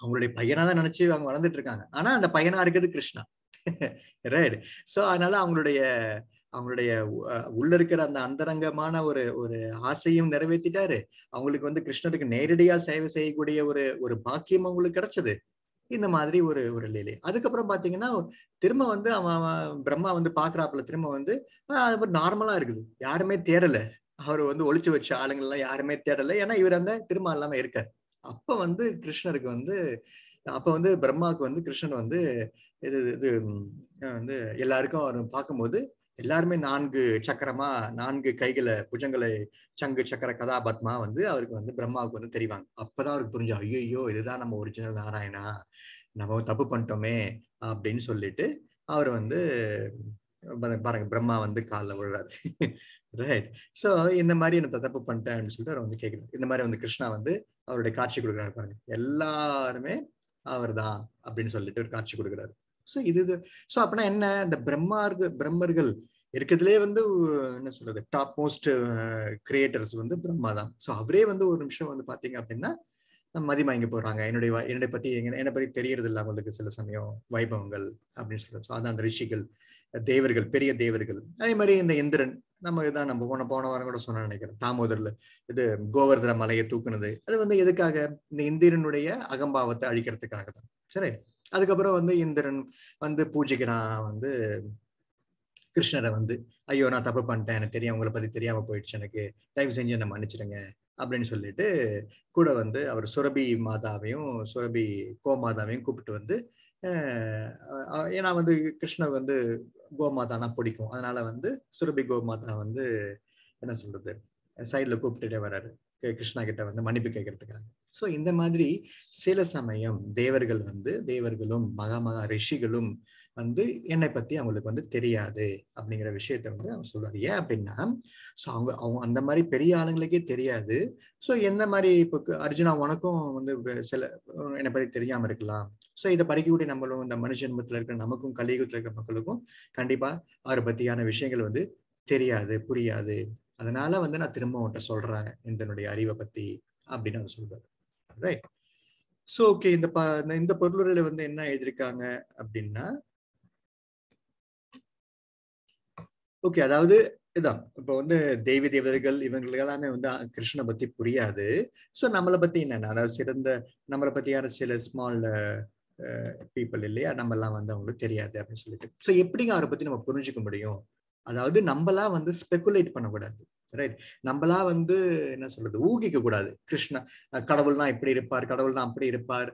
அவங்களுடைய பையனா தான் நினைச்சு அவங்க வளர்ந்துட்டு இருக்காங்க ஆனா அந்த பையனா இருக்கிறது கிருஷ்ணா ரைட் *laughs* சோ அதனால அவங்களுடைய அவங்களுடைய உள்ள இருக்கிற அந்த அந்தரங்கமான ஒரு ஒரு ஆசையும் நிறைவேற்றிட்டாரு அவங்களுக்கு வந்து கிருஷ்ணருக்கு நேரடியா சேவை செய்யக்கூடிய ஒரு ஒரு பாக்கியம் அவங்களுக்கு கிடைச்சது இந்த மாதிரி ஒரு ஒரு லீலை அதுக்கப்புறம் பாத்தீங்கன்னா திரும்ப வந்து அவன் பிரம்மா வந்து பாக்குறாப்புல திரும்ப வந்து அது நார்மலா இருக்குது யாருமே தேடல அவர் வந்து ஒழிச்சு வச்ச ஆளுங்கள்லாம் எல்லாம் யாருமே தேடலை ஏன்னா இவர் அந்த திருமா இல்லாம இருக்கார் அப்ப வந்து கிருஷ்ணருக்கு வந்து அப்ப வந்து பிரம்மாவுக்கு வந்து கிருஷ்ணன் வந்து இது இது வந்து எல்லாருக்கும் அவர் பார்க்கும்போது எல்லாருமே நான்கு சக்கரமா நான்கு கைகளை புஜங்களை சங்கு சக்கர கதாபத்மா வந்து அவருக்கு வந்து பிரம்மாவுக்கு வந்து தெரிவாங்க அப்பதான் அவருக்கு புரிஞ்சு ஐயோ இதுதான் நம்ம ஒரிஜினல் நாராயணா நம்ம தப்பு பண்ணிட்டோமே அப்படின்னு சொல்லிட்டு அவர் வந்து பாருங்க பிரம்மா வந்து காலில் விழுறாரு ரைட் சோ இந்த மாதிரி நான் தப்பு பண்ணிட்டேன் அப்படின்னு சொல்லிட்டு அவர் வந்து கேட்குறாரு இந்த மாதிரி வந்து கிருஷ்ணா வந்து அவருடைய காட்சி கொடுக்குறாரு பாருங்க எல்லாருமே அவர் தான் அப்படின்னு சொல்லிட்டு ஒரு காட்சி கொடுக்குறாரு சோ இது இது அப்படின்னா என்ன இந்த பிரம்மார்க பிரம்மர்கள் இருக்கிறதுலே வந்து என்ன சொல்றது டாப் மோஸ்ட் கிரியேட்டர்ஸ் வந்து பிரம்மா தான் சோ அவரே வந்து ஒரு நிமிஷம் வந்து பாத்தீங்க அப்படின்னா மதி வாங்கி போறாங்க என்னுடைய என்னுடைய பத்தி என்னை பத்தி தெரியறது இல்ல அவங்களுக்கு சில சமயம் வைபவங்கள் அப்படின்னு சொல்றாங்க அதான் அந்த ரிஷிகள் தேவர்கள் பெரிய தேவர்கள் அதே மாதிரி இந்த இந்திரன் நம்ம இதான் நம்ம போன போன வாரம் கூட சொன்ன நினைக்கிறேன் தாமோதரில் இது கோவர்தர மலையை தூக்குனது அது வந்து எதுக்காக இந்த இந்திரனுடைய அகம்பாவத்தை அழிக்கிறதுக்காக தான் சரி அதுக்கப்புறம் வந்து இந்திரன் வந்து பூஜைக்கிறான் வந்து கிருஷ்ணரை வந்து ஐயோ நான் தப்பு பண்ணிட்டேன் எனக்கு தெரியும் உங்களை பத்தி தெரியாம போயிடுச்சு எனக்கு தயவு செஞ்சு என்ன மன்னிச்சிடுங்க அப்படின்னு சொல்லிட்டு கூட வந்து அவர் சுரபி மாதாவையும் சுரபி கோமாதாவையும் கூப்பிட்டு வந்து ஏன்னா வந்து கிருஷ்ணர் வந்து கோமாதானா பிடிக்கும் அதனால வந்து சுரபி கோமாதா வந்து என்ன சொல்றது சைட்ல கூப்பிட்டுட்டே வர்றாரு கிருஷ்ணா கிட்ட வந்து மன்னிப்பு கேட்கறதுக்காக ஸோ இந்த மாதிரி சில சமயம் தேவர்கள் வந்து தேவர்களும் மகா மகா ரிஷிகளும் வந்து என்னை பத்தி அவங்களுக்கு வந்து தெரியாது அப்படிங்கிற விஷயத்த வந்து அவங்க சொல்றாரு ஏன் அப்படின்னா ஸோ அவங்க அவங்க அந்த மாதிரி பெரிய ஆளுங்களுக்கே தெரியாது ஸோ எந்த மாதிரி இப்போ அர்ஜுனா உனக்கும் வந்து சில என்னை பத்தி தெரியாம இருக்கலாம் ஸோ இதை படிக்கக்கூடிய நம்மளும் இந்த மனுஷன்மத்துல இருக்கிற நமக்கும் கலியுகத்தில் இருக்கிற மக்களுக்கும் கண்டிப்பா அவரை பத்தியான விஷயங்கள் வந்து தெரியாது புரியாது அதனால வந்து நான் திரும்ப உன்கிட்ட சொல்றேன் இதனுடைய அறிவை பத்தி அப்படின்னு அவர் சொல்றாரு ரைட் ஸோ ஓகே இந்த இந்த பொருளுரையில வந்து என்ன எழுதியிருக்காங்க அப்படின்னா ஓகே அதாவது இதான் இப்போ வந்து தெய்வ தேவர்கள் இவங்களுக்கு எல்லாமே வந்து கிருஷ்ணனை பத்தி புரியாது ஸோ நம்மளை பத்தி என்னென்ன அதாவது சிறந்த நம்மளை பத்தியான சில ஸ்மால் பீப்புள் இல்லையா எல்லாம் வந்து அவங்களுக்கு தெரியாது அப்படின்னு சொல்லிட்டு ஸோ எப்படிங்க அவரை பத்தி நம்ம புரிஞ்சுக்க முடியும் அதாவது நம்மளா வந்து ஸ்பெகுலேட் பண்ணக்கூடாது ரைட் நம்மளா வந்து என்ன சொல்றது ஊகிக்க கூடாது கிருஷ்ணா கடவுள்னா இப்படி இருப்பார் கடவுள்னா அப்படி இருப்பார்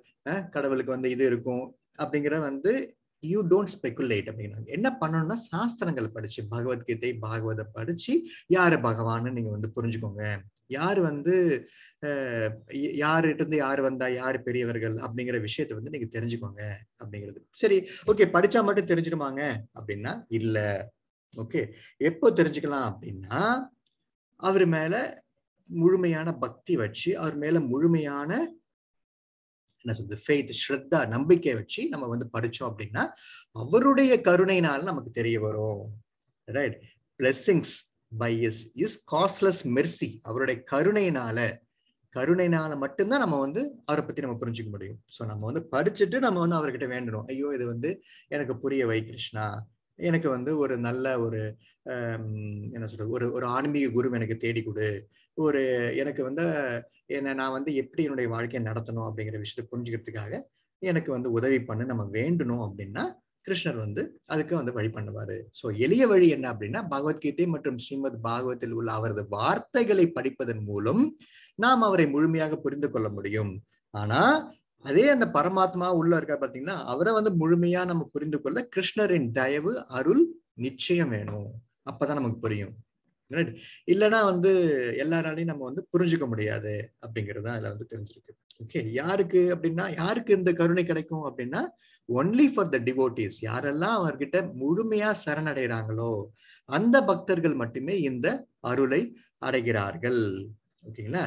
கடவுளுக்கு வந்து இது இருக்கும் அப்படிங்கிற வந்து யூ டோன்ட் ஸ்பெகுலேட் அப்படின்னாங்க என்ன பண்ணணும்னா சாஸ்திரங்களை படிச்சு பகவத்கீதை பாகவத படிச்சு யாரு பகவான்னு நீங்க வந்து புரிஞ்சுக்கோங்க யார் வந்து யார்கிட்ட இருந்து யார் வந்தா யார் பெரியவர்கள் அப்படிங்கிற விஷயத்த வந்து நீங்க தெரிஞ்சுக்கோங்க அப்படிங்கிறது சரி ஓகே படிச்சா மட்டும் தெரிஞ்சிடுமாங்க அப்படின்னா இல்ல ஓகே எப்போ தெரிஞ்சுக்கலாம் அப்படின்னா அவர் மேல முழுமையான பக்தி வச்சு அவர் மேல முழுமையான என்ன சொல்றது ஃபேத் ஸ்ரத்தா நம்பிக்கை வச்சு நம்ம வந்து படிச்சோம் அப்படின்னா அவருடைய கருணையினால நமக்கு தெரிய வரும் right blessings by is is causeless mercy அவருடைய கருணையினால கருணைனால மட்டும்தான் நம்ம வந்து அவரை பத்தி நம்ம புரிஞ்சுக்க முடியும் ஸோ நம்ம வந்து படிச்சுட்டு நம்ம வந்து அவர்கிட்ட வேண்டணும் ஐயோ இது வந்து எனக்கு புரிய வை கிருஷ்ணா எனக்கு வந்து ஒரு நல்ல ஒரு என்ன சொல்றது ஒரு ஒரு ஆன்மீக குரு எனக்கு தேடி கொடு ஒரு எனக்கு வந்து என்ன நான் வந்து எப்படி என்னுடைய வாழ்க்கையை நடத்தணும் அப்படிங்கிற விஷயத்தை புரிஞ்சுக்கிறதுக்காக எனக்கு வந்து உதவி பண்ணு நம்ம வேண்டணும் அப்படின்னா கிருஷ்ணர் வந்து அதுக்கு வந்து வழி பண்ணுவாரு ஸோ எளிய வழி என்ன அப்படின்னா பகவத்கீதை மற்றும் ஸ்ரீமத் பாகவத்தில் உள்ள அவரது வார்த்தைகளை படிப்பதன் மூலம் நாம் அவரை முழுமையாக புரிந்து கொள்ள முடியும் ஆனா அதே அந்த பரமாத்மா உள்ள இருக்கா பாத்தீங்கன்னா அவரை வந்து முழுமையா நம்ம புரிந்து கொள்ள கிருஷ்ணரின் தயவு அருள் நிச்சயம் வேணும் அப்பதான் நமக்கு புரியும் ரைட் இல்லைன்னா வந்து எல்லாராலையும் நம்ம வந்து புரிஞ்சுக்க முடியாது அப்படிங்கிறது தான் அதில் வந்து தெரிஞ்சிருக்கு ஓகே யாருக்கு அப்படின்னா யாருக்கு இந்த கருணை கிடைக்கும் அப்படின்னா ஒன்லி ஃபார் த டிவோட்டிஸ் யாரெல்லாம் அவர்கிட்ட முழுமையா சரணடைகிறாங்களோ அந்த பக்தர்கள் மட்டுமே இந்த அருளை அடைகிறார்கள் ஓகேங்களா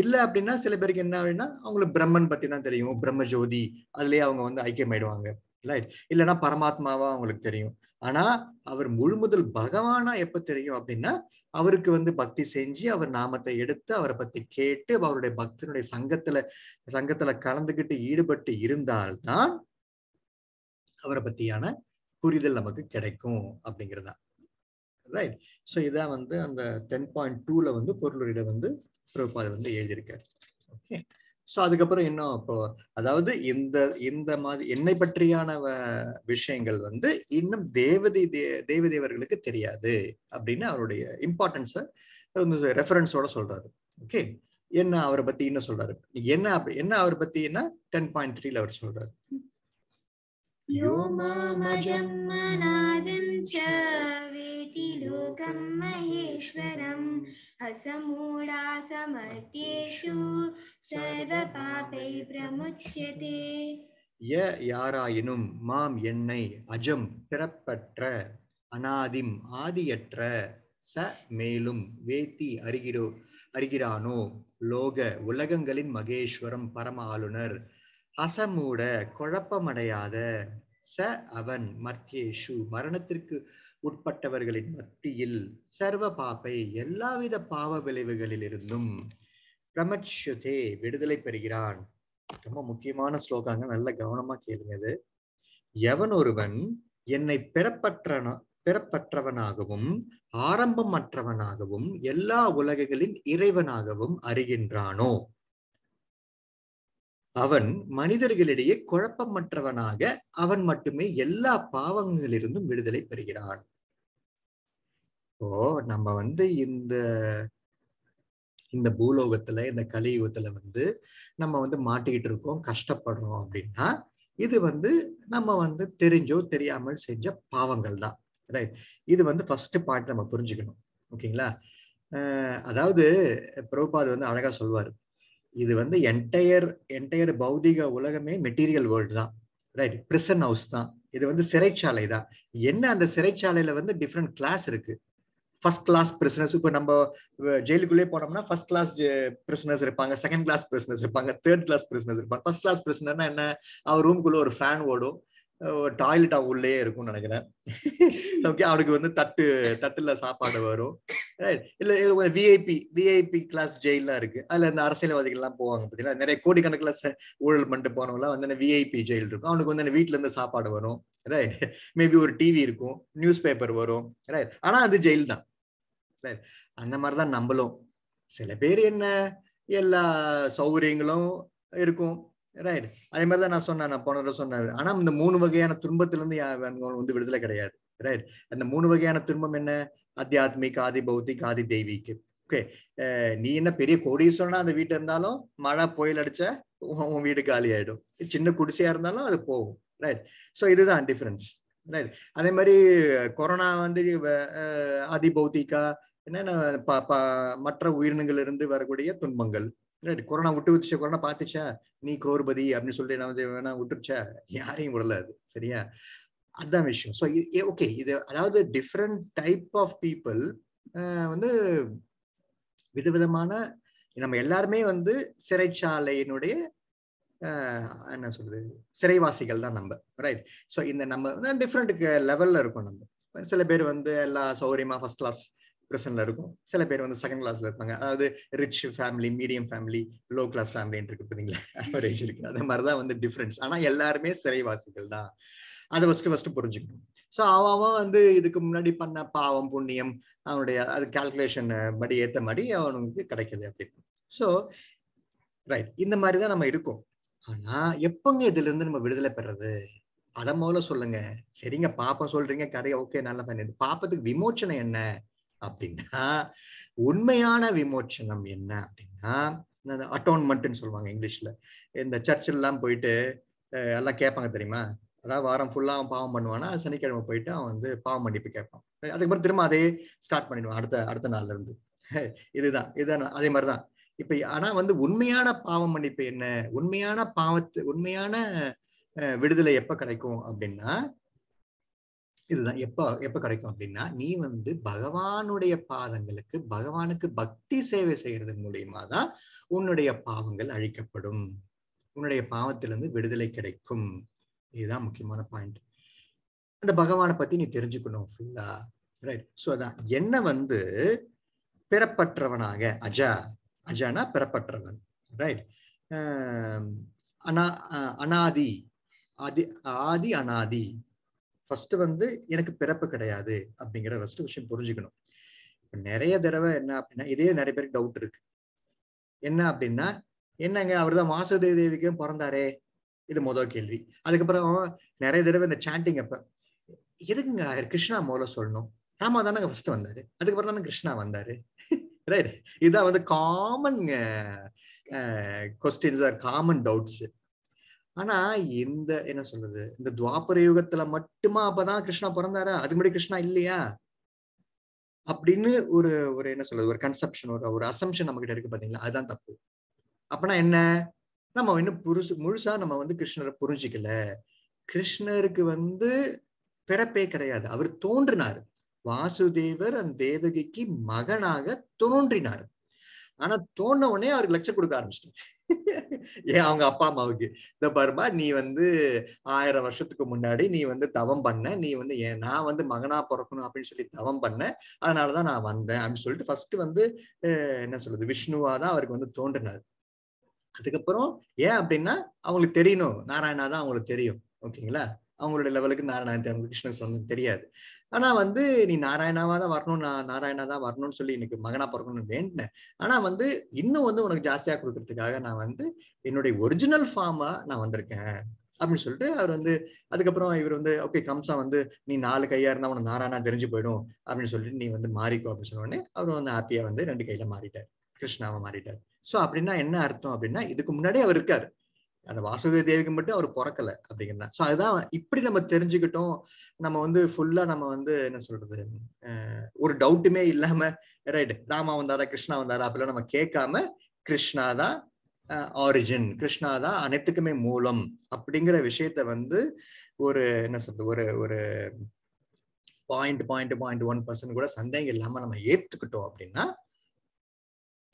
இல்லை அப்படின்னா சில பேருக்கு என்ன அப்படின்னா அவங்களுக்கு பிரம்மன் பத்தி தான் தெரியும் பிரம்ம ஜோதி அதுலயே அவங்க வந்து ஐக்கியமாயிடுவாங்க ரைட் இல்லைன்னா பரமாத்மாவா அவங்களுக்கு தெரியும் ஆனா அவர் முழு முதல் பகவானா எப்ப தெரியும் அப்படின்னா அவருக்கு வந்து பக்தி செஞ்சு அவர் நாமத்தை எடுத்து அவரை பத்தி கேட்டு அவருடைய பக்தனுடைய சங்கத்துல சங்கத்துல கலந்துகிட்டு ஈடுபட்டு இருந்தால்தான் அவரை பத்தியான புரிதல் நமக்கு கிடைக்கும் அப்படிங்கிறதா ரைட் ஸோ இதான் வந்து அந்த டென் பாயிண்ட் டூல வந்து பொருளுடைய வந்து பிரபாதம் வந்து எழுதியிருக்காரு ஓகே ஸோ அதுக்கப்புறம் இன்னும் இப்போ அதாவது இந்த இந்த மாதிரி என்னை பற்றியான விஷயங்கள் வந்து இன்னும் தேவதை தேவதேவர்களுக்கு தெரியாது அப்படின்னு அவருடைய இம்பார்ட்டன்ஸை ரெஃபரன்ஸோட சொல்றாரு ஓகே என்ன அவரை பத்தி இன்னும் சொல்றாரு என்ன என்ன அவரை பத்தி என்ன டென் பாயிண்ட் த்ரீல அவர் சொல்றாரு யோமாமஜம் लोकं महेश्वरम् ய யாராயினும் மாம் என்னை அஜம் பிறப்பற்ற அனாதிம் ஆதியற்ற ச மேலும் வேத்தி அறிகிறோ அறிகிறானோ லோக உலகங்களின் மகேஸ்வரம் பரம ஆளுநர் அசமூட குழப்பமடையாத ச அவன் மத்தியேஷு மரணத்திற்கு உட்பட்டவர்களின் மத்தியில் சர்வ பாப்பை எல்லாவித பாவ விளைவுகளிலிருந்தும் பிரமச்சுதே விடுதலை பெறுகிறான் ரொம்ப முக்கியமான ஸ்லோகாங்க நல்ல கவனமா கேளுங்க அது எவன் ஒருவன் என்னை பெறப்பற்றன பெறப்பற்றவனாகவும் ஆரம்பமற்றவனாகவும் எல்லா உலகங்களின் இறைவனாகவும் அறிகின்றானோ அவன் மனிதர்களிடையே குழப்பமற்றவனாக அவன் மட்டுமே எல்லா பாவங்களிலிருந்தும் விடுதலை பெறுகிறான் ஓ நம்ம வந்து இந்த இந்த பூலோகத்துல இந்த கலியுகத்துல வந்து நம்ம வந்து மாட்டிக்கிட்டு இருக்கோம் கஷ்டப்படுறோம் அப்படின்னா இது வந்து நம்ம வந்து தெரிஞ்சோ தெரியாமல் செஞ்ச பாவங்கள் தான் ரைட் இது வந்து ஃபர்ஸ்ட் பாயிண்ட் நம்ம புரிஞ்சுக்கணும் ஓகேங்களா அதாவது பிரபுபாத் வந்து அழகா சொல்வாரு இது வந்து என்டையர் என்டையர் பௌதிக உலகமே மெட்டீரியல் வேர்ல்டு தான் ரைட் பிரிசன் ஹவுஸ் தான் இது வந்து சிறைச்சாலை தான் என்ன அந்த சிறைச்சாலையில வந்து டிஃப்ரெண்ட் கிளாஸ் இருக்கு ஃபர்ஸ்ட் கிளாஸ் பிரிசனர்ஸ் இப்போ நம்ம ஜெயிலுக்குள்ளே போனோம்னா ஃபர்ஸ்ட் கிளாஸ் பிரிசனர்ஸ் இருப்பாங்க செகண்ட் கிளாஸ் பிரிசனர்ஸ் இருப்பாங்க தேர்ட் கிளாஸ் பிரிசனர்ஸ் இருப்பாங்க ஃபர்ஸ்ட் கிளாஸ் பிரிசனர்னா என்ன அவர் ரூம்குள்ள ஒரு ஃபேன் ஓடும் ஒரு டாய்லெட் அவன் உள்ளே இருக்கும்னு நினைக்கிறேன் ஓகே *laughs* அவனுக்கு வந்து தட்டு தட்டுல சாப்பாடு வரும் இல்ல விஐபி விஐபி கிளாஸ் ஜெயிலாம் இருக்கு அதுல இந்த அரசியல்வாதிகள் எல்லாம் போவாங்க பாத்தீங்கன்னா நிறைய கோடிக்கணக்கில் ஊழல் பண்ணிட்டு போனவங்களாம் வந்து விஐபி ஜெயில் இருக்கும் அவனுக்கு வந்து வீட்டுல இருந்து சாப்பாடு வரும் ரைட் மேபி ஒரு டிவி இருக்கும் நியூஸ் பேப்பர் வரும் ரைட் ஆனா அது ஜெயில் தான் ரைட் அந்த மாதிரிதான் நம்மளும் சில பேர் என்ன எல்லா சௌகரியங்களும் இருக்கும் ரைட் அதே மாதிரி தான் நான் சொன்னேன் நான் போனதை சொன்னேன் ஆனா இந்த மூணு வகையான துன்பத்திலிருந்து வந்து விடுதலை கிடையாது ரைட் அந்த மூணு வகையான துன்பம் என்ன அத்தியாத்மிக ஆதி பௌத்திக் ஆதி தெய்வீக்கு ஓகே நீ என்ன பெரிய கோடீஸ்வரனா அந்த வீட்டு இருந்தாலும் மழை புயல் அடிச்ச உன் வீடு காலி ஆயிடும் சின்ன குடிசையா இருந்தாலும் அது போகும் ரைட் ஸோ இதுதான் டிஃபரன்ஸ் ரைட் அதே மாதிரி கொரோனா வந்து ஆதி பௌத்திகா என்னென்ன மற்ற உயிரினங்கள் இருந்து வரக்கூடிய துன்பங்கள் ரைட் கொரோனா விட்டு விட்டுச்ச கொரோனா பார்த்துச்சா நீ குரோர்பதி அப்படின்னு சொல்லி நான் வேணா விட்டுருச்சா யாரையும் விடல அது சரியா அதான் விஷயம் ஸோ ஓகே இது அதாவது டிஃப்ரெண்ட் டைப் ஆஃப் பீப்புள் வந்து விதவிதமான நம்ம எல்லாருமே வந்து சிறைச்சாலையினுடைய என்ன சொல்றது சிறைவாசிகள் தான் நம்ம ரைட் ஸோ இந்த நம்ம டிஃப்ரெண்ட் லெவல்ல இருக்கும் நம்ம சில பேர் வந்து எல்லா சௌகரியமா ஃபர்ஸ்ட் கிளாஸ் பிரசன்ல இருக்கும் சில பேர் வந்து செகண்ட் கிளாஸ்ல இருப்பாங்க அதாவது rich family medium family low class ஃபேமிலின்னு இருக்கு பார்த்தீங்களா அவரேஜ் *laughs* இருக்கு அந்த மாதிரி தான் வந்து டிஃப்ரென்ஸ் ஆனால் எல்லாருமே சிறைவாசிகள் தான் அதை ஃபஸ்ட்டு ஃபர்ஸ்ட் புரிஞ்சுக்கணும் ஸோ அவன் வந்து இதுக்கு முன்னாடி பண்ண பாவம் புண்ணியம் அவனுடைய அது கால்குலேஷன் படி ஏற்ற மாதிரி அவனுக்கு கிடைக்குது அப்படின்னு ஸோ ரைட் இந்த மாதிரி தான் நம்ம இருக்கோம் ஆனா எப்பங்க இதுல இருந்து நம்ம விடுதலை பெறது அதை முதல்ல சொல்லுங்க சரிங்க பாப்பம் சொல்றீங்க கதையை ஓகே நல்ல பண்ணி பாப்பத்துக்கு விமோச்சனம் என்ன அப்படின்னா உண்மையான விமோச்சனம் என்ன அப்படின்னா அட்டோன்மெண்ட்னு சொல்லுவாங்க இங்கிலீஷ்ல இந்த சர்ச்செல்லாம் போயிட்டு எல்லாம் கேட்பாங்க தெரியுமா அதாவது வாரம் ஃபுல்லாக அவன் பாவம் பண்ணுவானா சனிக்கிழமை போயிட்டு அவன் வந்து பாவம் மன்னிப்பு கேட்பான் அதுக்கப்புறம் திரும்ப அதே ஸ்டார்ட் பண்ணிடுவான் அடுத்த அடுத்த நாள்ல இருந்து இதுதான் இதுதான் அதே மாதிரிதான் இப்ப ஆனா வந்து உண்மையான பாவம் மன்னிப்பு என்ன உண்மையான பாவத்து உண்மையான விடுதலை எப்ப கிடைக்கும் அப்படின்னா இதுதான் எப்ப எப்ப கிடைக்கும் அப்படின்னா நீ வந்து பகவானுடைய பாதங்களுக்கு பகவானுக்கு பக்தி சேவை செய்யறது மூலியமா தான் உன்னுடைய பாவங்கள் அழிக்கப்படும் உன்னுடைய பாவத்திலிருந்து விடுதலை கிடைக்கும் இதுதான் முக்கியமான பாயிண்ட் அந்த பகவானை பத்தி நீ தெரிஞ்சுக்கணும் ஃபுல்லா ரைட் ஸோ அதான் என்ன வந்து பிறப்பற்றவனாக அஜா அஜானா பிறப்பற்றவன் ரைட் அனா அனாதி ஆதி ஆதி அனாதி ஃபர்ஸ்ட் வந்து எனக்கு பிறப்பு கிடையாது அப்படிங்கிற ஃபர்ஸ்ட் விஷயம் புரிஞ்சுக்கணும் இப்போ நிறைய தடவை என்ன அப்படின்னா இதே நிறைய பேருக்கு டவுட் இருக்கு என்ன அப்படின்னா என்னங்க அவர் தான் வாசுதேவி தேவிக்கும் பிறந்தாரே இது மொதல் கேள்வி அதுக்கப்புறம் நிறைய தடவை இந்த சாண்டிங் அப்ப எதுக்குங்க கிருஷ்ணா மோல சொல்லணும் ராமா தானே ஃபர்ஸ்ட் வந்தாரு அதுக்கப்புறம் தானே கிருஷ்ணா வந்தாரு இதுதான் வந்து common questions or common doubts ஆனா இந்த என்ன சொல்றது இந்த துவாபர யுகத்துல மட்டுமா அப்பதான் கிருஷ்ணா பிறந்தாரா அது முன்னாடி கிருஷ்ணா இல்லையா அப்படின்னு ஒரு ஒரு என்ன சொல்றது ஒரு கன்செப்ஷன் ஒரு ஒரு அசம்ஷன் நம்ம கிட்ட இருக்கு பாத்தீங்களா அதுதான் தப்பு அப்பனா என்ன நம்ம இன்னும் புருசு முழுசா நம்ம வந்து கிருஷ்ணரை புரிஞ்சுக்கல கிருஷ்ணருக்கு வந்து பிறப்பே கிடையாது அவர் தோன்றினார் வாசுதேவர் அந்த தேவகிக்கு மகனாக தோன்றினார் ஆனா தோன்ன உடனே அவருக்கு லட்சம் கொடுக்க ஆரம்பிச்சிட்டேன் ஏன் அவங்க அப்பா அம்மாவுக்கு இந்த பர்மா நீ வந்து ஆயிரம் வருஷத்துக்கு முன்னாடி நீ வந்து தவம் பண்ண நீ வந்து ஏன் நான் வந்து மகனா பிறக்கணும் அப்படின்னு சொல்லி தவம் பண்ண அதனாலதான் நான் வந்தேன் அப்படின்னு சொல்லிட்டு ஃபர்ஸ்ட் வந்து என்ன சொல்றது விஷ்ணுவா தான் அவருக்கு வந்து தோன்றினார் அதுக்கப்புறம் ஏன் அப்படின்னா அவங்களுக்கு தெரியணும் நாராயணா தான் அவங்களுக்கு தெரியும் ஓகேங்களா அவங்களோட லெவலுக்கு நாராயணா தெரியும் கிருஷ்ணன் சொன்னது தெரியாது ஆனா வந்து நீ நாராயணாவா தான் வரணும் நான் நாராயணா தான் வரணும்னு சொல்லி எனக்கு மகனா பிறக்கணும்னு வேண்டினேன் ஆனா வந்து இன்னும் வந்து உனக்கு ஜாஸ்தியா கொடுக்கறதுக்காக நான் வந்து என்னுடைய ஒரிஜினல் ஃபார்மா நான் வந்திருக்கேன் அப்படின்னு சொல்லிட்டு அவர் வந்து அதுக்கப்புறம் இவர் வந்து ஓகே கம்சா வந்து நீ நாலு கையா இருந்தா உனக்கு நாராயணா தெரிஞ்சு போயிடும் அப்படின்னு சொல்லிட்டு நீ வந்து மாறிக்கோ அப்படின்னு சொன்னோடனே அவர் வந்து ஹாப்பியா வந்து ரெண்டு கையில மாறிட்டார் கிருஷ்ணாவை மாறிட்டார் ஸோ அப்படின்னா என்ன அர்த்தம் அப்படின்னா இதுக்கு முன்னாடி அவர் இருக்காரு அந்த வாசுதேவ தேவிக்கு மட்டும் அவர் பிறக்கல அப்படிங்கிறதா ஸோ அதுதான் இப்படி நம்ம தெரிஞ்சுக்கிட்டோம் நம்ம வந்து ஃபுல்லா நம்ம வந்து என்ன சொல்றது ஒரு டவுட்டுமே இல்லாம ரைட் ராமா வந்தாரா கிருஷ்ணா வந்தாரா அப்படிலாம் நம்ம கேட்காம கிருஷ்ணா தான் ஆரிஜின் கிருஷ்ணா தான் அனைத்துக்குமே மூலம் அப்படிங்கிற விஷயத்த வந்து ஒரு என்ன சொல்றது ஒரு ஒரு point point point one percent கூட சந்தேகம் இல்லாம நம்ம ஏத்துக்கிட்டோம் அப்படின்னா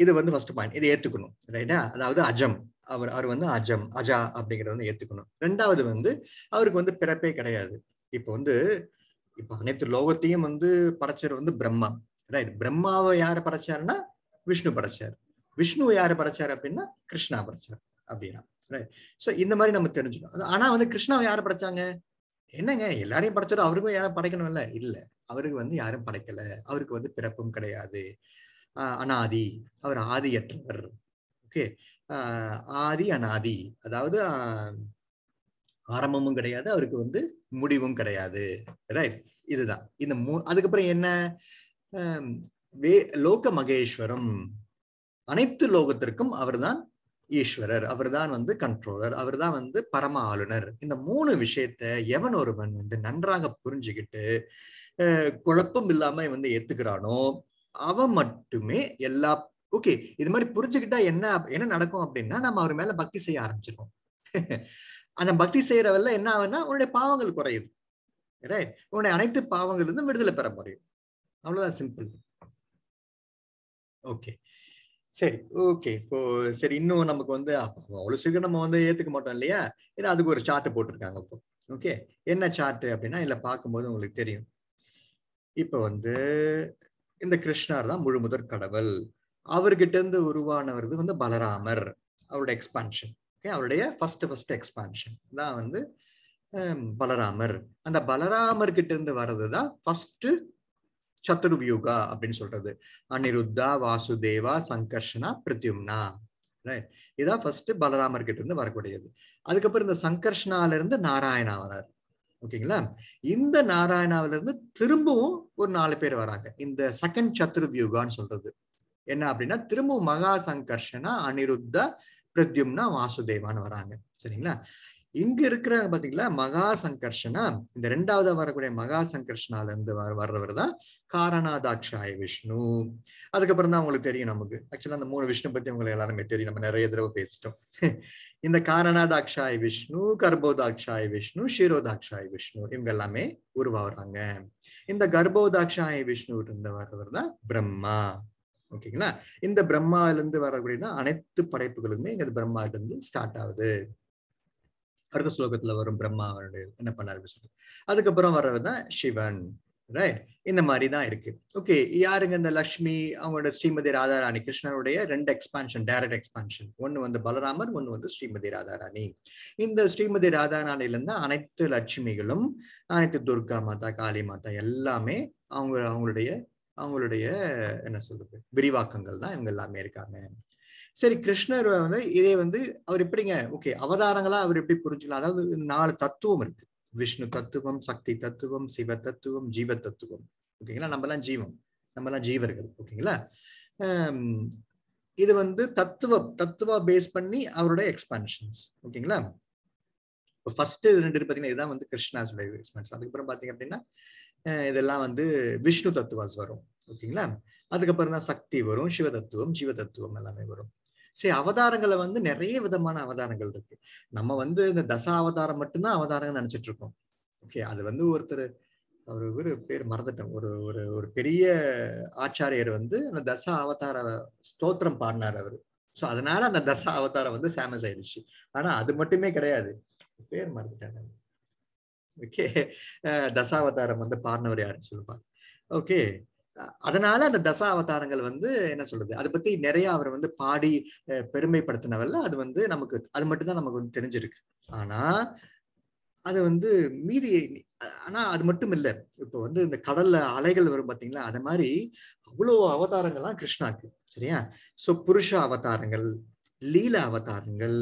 இது வந்து ஃபர்ஸ்ட் பாயிண்ட் இதை ஏத்துக்கணும் ரைட்டா அதாவது அஜம் அவர் அவர் வந்து அஜம் அஜா அப்படிங்கறத வந்து ஏத்துக்கணும் ரெண்டாவது வந்து அவருக்கு வந்து பிறப்பே கிடையாது இப்போ வந்து இப்போ அனைத்து லோகத்தையும் வந்து படைச்சர் வந்து பிரம்மா ரைட் பிரம்மாவை யார் படைச்சாருன்னா விஷ்ணு படைச்சார் விஷ்ணு யார் படைச்சார் அப்படின்னா கிருஷ்ணா படைச்சார் அப்படின்னா ரைட் சோ இந்த மாதிரி நம்ம தெரிஞ்சுக்கணும் ஆனா வந்து கிருஷ்ணாவை யார் படைச்சாங்க என்னங்க எல்லாரையும் படைச்சதும் அவருக்கும் யாரும் படைக்கணும் இல்ல இல்ல அவருக்கு வந்து யாரும் படைக்கல அவருக்கு வந்து பிறப்பும் கிடையாது அனாதி அவர் ஆதியற்றவர் ஓகே ஆதி அனாதி அதாவது ஆரம்பமும் கிடையாது அவருக்கு வந்து முடிவும் கிடையாது ரைட் இதுதான் இந்த மூ அதுக்கப்புறம் என்ன வே லோக மகேஸ்வரம் அனைத்து லோகத்திற்கும் அவர்தான் ஈஸ்வரர் அவர் தான் வந்து கண்ட்ரோலர் அவர் தான் வந்து பரம ஆளுநர் இந்த மூணு விஷயத்த எவன் ஒருவன் வந்து நன்றாக புரிஞ்சுக்கிட்டு குழப்பம் இல்லாம வந்து ஏத்துக்கிறானோ அவ மட்டுமே எல்லா ஓகே இது மாதிரி புரிஞ்சுக்கிட்டா என்ன என்ன நடக்கும் அப்படின்னா நம்ம அவர் மேல பக்தி செய்ய ஆரம்பிச்சிருக்கோம் *laughs* அந்த பக்தி செய்யறவல்ல என்ன ஆகுன்னா உன்னுடைய பாவங்கள் குறையுது ரைட் உன்னுடைய அனைத்து இருந்தும் விடுதலை பெற முடியும் அவ்வளவுதான் சிம்பிள் ஓகே சரி ஓகே இப்போ சரி இன்னும் நமக்கு வந்து அவ்வளவு சீக்கிரம் நம்ம வந்து ஏத்துக்க மாட்டோம் இல்லையா ஏன்னா அதுக்கு ஒரு சார்ட் போட்டிருக்காங்க இப்போ ஓகே என்ன சார்ட் அப்படின்னா இல்ல பார்க்கும்போது உங்களுக்கு தெரியும் இப்ப வந்து இந்த கிருஷ்ணர் தான் முழு முதற் கடவுள் அவர்கிட்ட இருந்து உருவானவர் வந்து பலராமர் அவருடைய எக்ஸ்பான்ஷன் அவருடைய ஃபர்ஸ்ட் ஃபர்ஸ்ட் எக்ஸ்பான்ஷன் தான் வந்து பலராமர் அந்த பலராமர் கிட்ட இருந்து வர்றது தான் ஃபர்ஸ்ட் சத்துர்வியூகா அப்படின்னு சொல்றது அனிருத்தா வாசுதேவா சங்கர்ஷனா பிரத்யும்னா இதான் ஃபர்ஸ்ட் பலராமர் கிட்ட இருந்து வரக்கூடியது அதுக்கப்புறம் இந்த சங்கர்ஷனால இருந்து நாராயணா ஓகேங்களா இந்த நாராயணாவில இருந்து திரும்பவும் ஒரு நாலு பேர் வராங்க இந்த செகண்ட் வியூகான்னு சொல்றது என்ன அப்படின்னா திரும்ப மகா சங்கர்ஷனா அனிருத்த பிரத்யும்னா வாசுதேவான்னு வராங்க சரிங்களா இங்க இருக்கிற பாத்தீங்களா மகா சங்கர்ஷனா இந்த ரெண்டாவது வரக்கூடிய மகா சங்கர்ஷனால இருந்து வர்றவர் தான் காரணாதாட்சாய விஷ்ணு அதுக்கப்புறம் தான் உங்களுக்கு தெரியும் நமக்கு ஆக்சுவலா அந்த மூணு விஷ்ணு பத்தி உங்களுக்கு எல்லாருமே தெரியும் நம்ம நிறைய தடவை பேசிட்டோம் *laughs* இந்த காரணாதாட்சாய விஷ்ணு கர்ப்போதாட்சாய விஷ்ணு ஷீரோதாட்சாய விஷ்ணு இவங்க எல்லாமே உருவாகுறாங்க இந்த கர்ப்போதாட்சாய விஷ்ணு இருந்து வர்றவர் தான் பிரம்மா ஓகேங்களா இந்த பிரம்மாவிலிருந்து வரக்கூடியதான் அனைத்து படைப்புகளுமே இங்க பிரம்மாவிலிருந்து ஸ்டார்ட் ஆகுது அடுத்த ஸ்லோகத்துல வரும் பிரம்மா அவருடைய என்ன அப்படின்னு சொல்லி அதுக்கப்புறம் வர்றவர் தான் சிவன் ரைட் இந்த மாதிரி தான் இருக்கு ஓகே யாருங்க இந்த லக்ஷ்மி அவங்களோட ஸ்ரீமதி ராதாராணி கிருஷ்ணனுடைய ரெண்டு எக்ஸ்பான்ஷன் டைரக்ட் எக்ஸ்பான்ஷன் ஒன்னு வந்து பலராமர் ஒன்னு வந்து ஸ்ரீமதி ராதாராணி இந்த ஸ்ரீமதி ராதாராணில இருந்து அனைத்து லட்சுமிகளும் அனைத்து துர்கா மாதா காளி மாதா எல்லாமே அவங்க அவங்களுடைய அவங்களுடைய என்ன சொல்றது விரிவாக்கங்கள் தான் இவங்க எல்லாமே இருக்காங்க சரி கிருஷ்ணர் வந்து இதே வந்து அவர் எப்படிங்க ஓகே அவதாரங்களா அவர் எப்படி புரிஞ்சுக்கலாம் அதாவது நாலு தத்துவம் இருக்கு விஷ்ணு தத்துவம் சக்தி தத்துவம் சிவ தத்துவம் ஜீவ தத்துவம் ஓகேங்களா நம்ம எல்லாம் ஜீவம் நம்ம எல்லாம் ஜீவர்கள் ஓகேங்களா இது வந்து தத்துவம் தத்துவ பேஸ் பண்ணி அவரோட எக்ஸ்பான்ஷன்ஸ் ஓகேங்களா இப்போ ஃபர்ஸ்ட் ரெண்டு பார்த்தீங்கன்னா இதுதான் வந்து கிருஷ்ணாஸோட எக்ஸ்பான்ஷன் அதுக்கப்புறம் பாத்தீங்க அப்படின்னா இதெல்லாம் வந்து விஷ்ணு தத்துவாஸ் வரும் ஓகேங்களா அதுக்கப்புறம் தான் சக்தி வரும் சிவ தத்துவம் ஜீவ தத்துவம் எல்லாமே வரும் சரி அவதாரங்களை வந்து நிறைய விதமான அவதாரங்கள் இருக்கு நம்ம வந்து இந்த தசா அவதாரம் மட்டும்தான் அவதாரம் நினைச்சிட்டு இருக்கோம் ஓகே அது வந்து ஒருத்தர் அவர் ஒரு பேர் மறந்துட்டோம் ஒரு ஒரு ஒரு பெரிய ஆச்சாரியர் வந்து அந்த தச அவதார ஸ்தோத்திரம் பாடினார் அவர் ஸோ அதனால அந்த தச அவதாரம் வந்து ஃபேமஸ் ஆயிடுச்சு ஆனா அது மட்டுமே கிடையாது பேர் மறந்துட்டாங்க ஓகே தசாவதாரம் வந்து பாடினவர் யாருன்னு சொல்லுவாங்க ஓகே அதனால அந்த தசா அவதாரங்கள் வந்து என்ன சொல்றது அதை பத்தி நிறைய அவர் வந்து பாடி பெருமைப்படுத்தினவல்ல அது வந்து நமக்கு அது மட்டும்தான் நமக்கு வந்து தெரிஞ்சிருக்கு ஆனா அது வந்து மீதி ஆனா அது மட்டும் இல்ல இப்போ வந்து இந்த கடல்ல அலைகள் வரும் பாத்தீங்களா அது மாதிரி அவ்வளோ அவதாரங்கள்லாம் கிருஷ்ணாக்கு சரியா சோ புருஷ அவதாரங்கள் லீல அவதாரங்கள்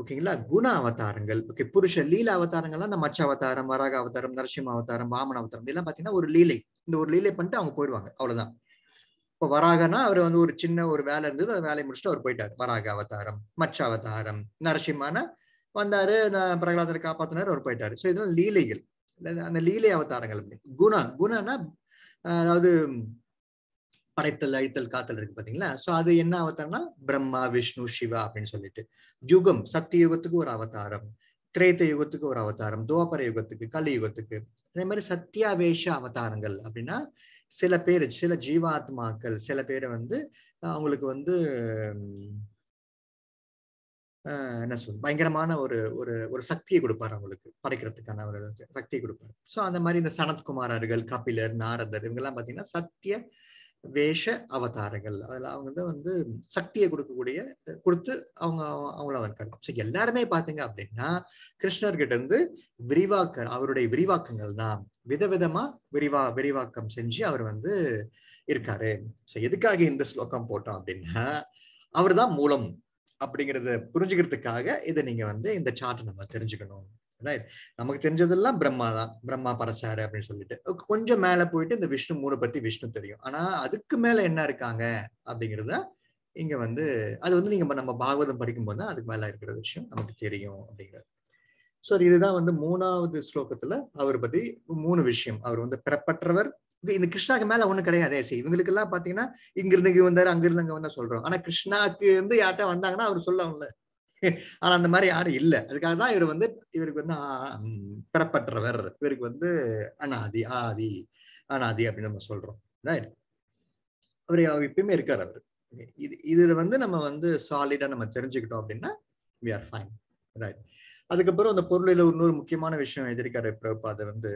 ஓகேங்களா குண அவதாரங்கள் ஓகே புருஷ லீல அவதாரங்கள்லாம் இந்த மச்ச அவதாரம் வராக அவதாரம் நரசிம்ம அவதாரம் வாமன அவதாரம் இதெல்லாம் பாத்தீங்கன்னா ஒரு லீலை இந்த ஒரு லீலை பண்ணிட்டு அவங்க போயிடுவாங்க அவ்வளவுதான் இப்போ வராகனா அவர் வந்து ஒரு சின்ன ஒரு வேலை இருந்தது அந்த வேலையை முடிச்சுட்டு அவர் போயிட்டார் வராக அவதாரம் மச்ச அவதாரம் நரசிம்மான வந்தாரு பிரகலாதரை காப்பாத்தினார் அவர் போயிட்டாரு ஸோ இதெல்லாம் லீலைகள் அந்த லீலை அவதாரங்கள் குணா குணனா அதாவது படைத்தல் அழித்தல் காத்தல் இருக்கு பாத்தீங்களா சோ அது என்ன அவதாரம்னா பிரம்மா விஷ்ணு சிவா அப்படின்னு சொல்லிட்டு யுகம் சத்திய யுகத்துக்கு ஒரு அவதாரம் திரேத்த யுகத்துக்கு ஒரு அவதாரம் துவாபர யுகத்துக்கு கலி யுகத்துக்கு அதே மாதிரி சத்தியாவேஷ அவதாரங்கள் அப்படின்னா சில பேர் சில ஜீவாத்மாக்கள் சில பேரை வந்து அவங்களுக்கு வந்து என்ன சொல் பயங்கரமான ஒரு ஒரு ஒரு சக்தியை கொடுப்பார் அவங்களுக்கு படைக்கிறதுக்கான ஒரு சக்தியை கொடுப்பார் ஸோ அந்த மாதிரி இந்த சனத்குமாரர்கள் கபிலர் நாரதர் இவங்கெல்லாம் பார்த்தீங்கன்னா சத்திய வேஷ அவதாரங்கள் அதில் அவங்க தான் வந்து சக்தியை கொடுக்கக்கூடிய கொடுத்து அவங்க அவங்கள இருக்காங்க ஸோ எல்லாருமே பார்த்தீங்க அப்படின்னா கிருஷ்ணர்கிட்ட இருந்து விரிவாக்க அவருடைய விரிவாக்கங்கள் தான் விதவிதமா விரிவா விரிவாக்கம் செஞ்சு அவர் வந்து இருக்காரு ஸோ எதுக்காக இந்த ஸ்லோகம் போட்டோம் அப்படின்னா அவர் தான் மூலம் அப்படிங்கிறத புரிஞ்சுக்கிறதுக்காக இதை நீங்க வந்து இந்த சார்ட்டை நம்ம தெரிஞ்சுக்கணும் ரைட் நமக்கு தெரிஞ்சதெல்லாம் பிரம்மா தான் பிரம்மா பறச்சாரு அப்படின்னு சொல்லிட்டு கொஞ்சம் மேல போயிட்டு இந்த விஷ்ணு மூணு பத்தி விஷ்ணு தெரியும் ஆனா அதுக்கு மேல என்ன இருக்காங்க அப்படிங்கிறத இங்க வந்து அது வந்து நீங்க நம்ம பாகவதம் போது தான் அதுக்கு மேல இருக்கிற விஷயம் நமக்கு தெரியும் அப்படிங்கிறது ஸோ இதுதான் வந்து மூணாவது ஸ்லோகத்துல அவர் பத்தி மூணு விஷயம் அவர் வந்து பிறப்பற்றவர் இந்த கிருஷ்ணாக்கு மேல ஒண்ணும் கிடையாது சரி இவங்களுக்கு எல்லாம் பாத்தீங்கன்னா இங்கிருந்து இங்க வந்தாரு அங்கிருந்து அங்க வந்தா சொல்றோம் ஆனா கிருஷ்ணாக்கு வந்து யார்கிட்ட வந்தாங்கன்னா அவர் சொல்லுவாங்கல்ல ஆனா அந்த மாதிரி யாரும் இல்லை அதுக்காக தான் இவர் வந்து இவருக்கு வந்து பெறப்பற்றவர் இவருக்கு வந்து அனாதி ஆதி அனாதி அப்படின்னு நம்ம சொல்றோம் ரைட் அவர் எப்பயுமே இருக்காரு அவர் இது இதுல வந்து நம்ம வந்து சாலிடா நம்ம தெரிஞ்சுக்கிட்டோம் அப்படின்னா வி ஆர் ஃபைன் ரைட் அதுக்கப்புறம் அந்த பொருளில இன்னொரு முக்கியமான விஷயம் எழுதியிருக்காரு பிரபாத வந்து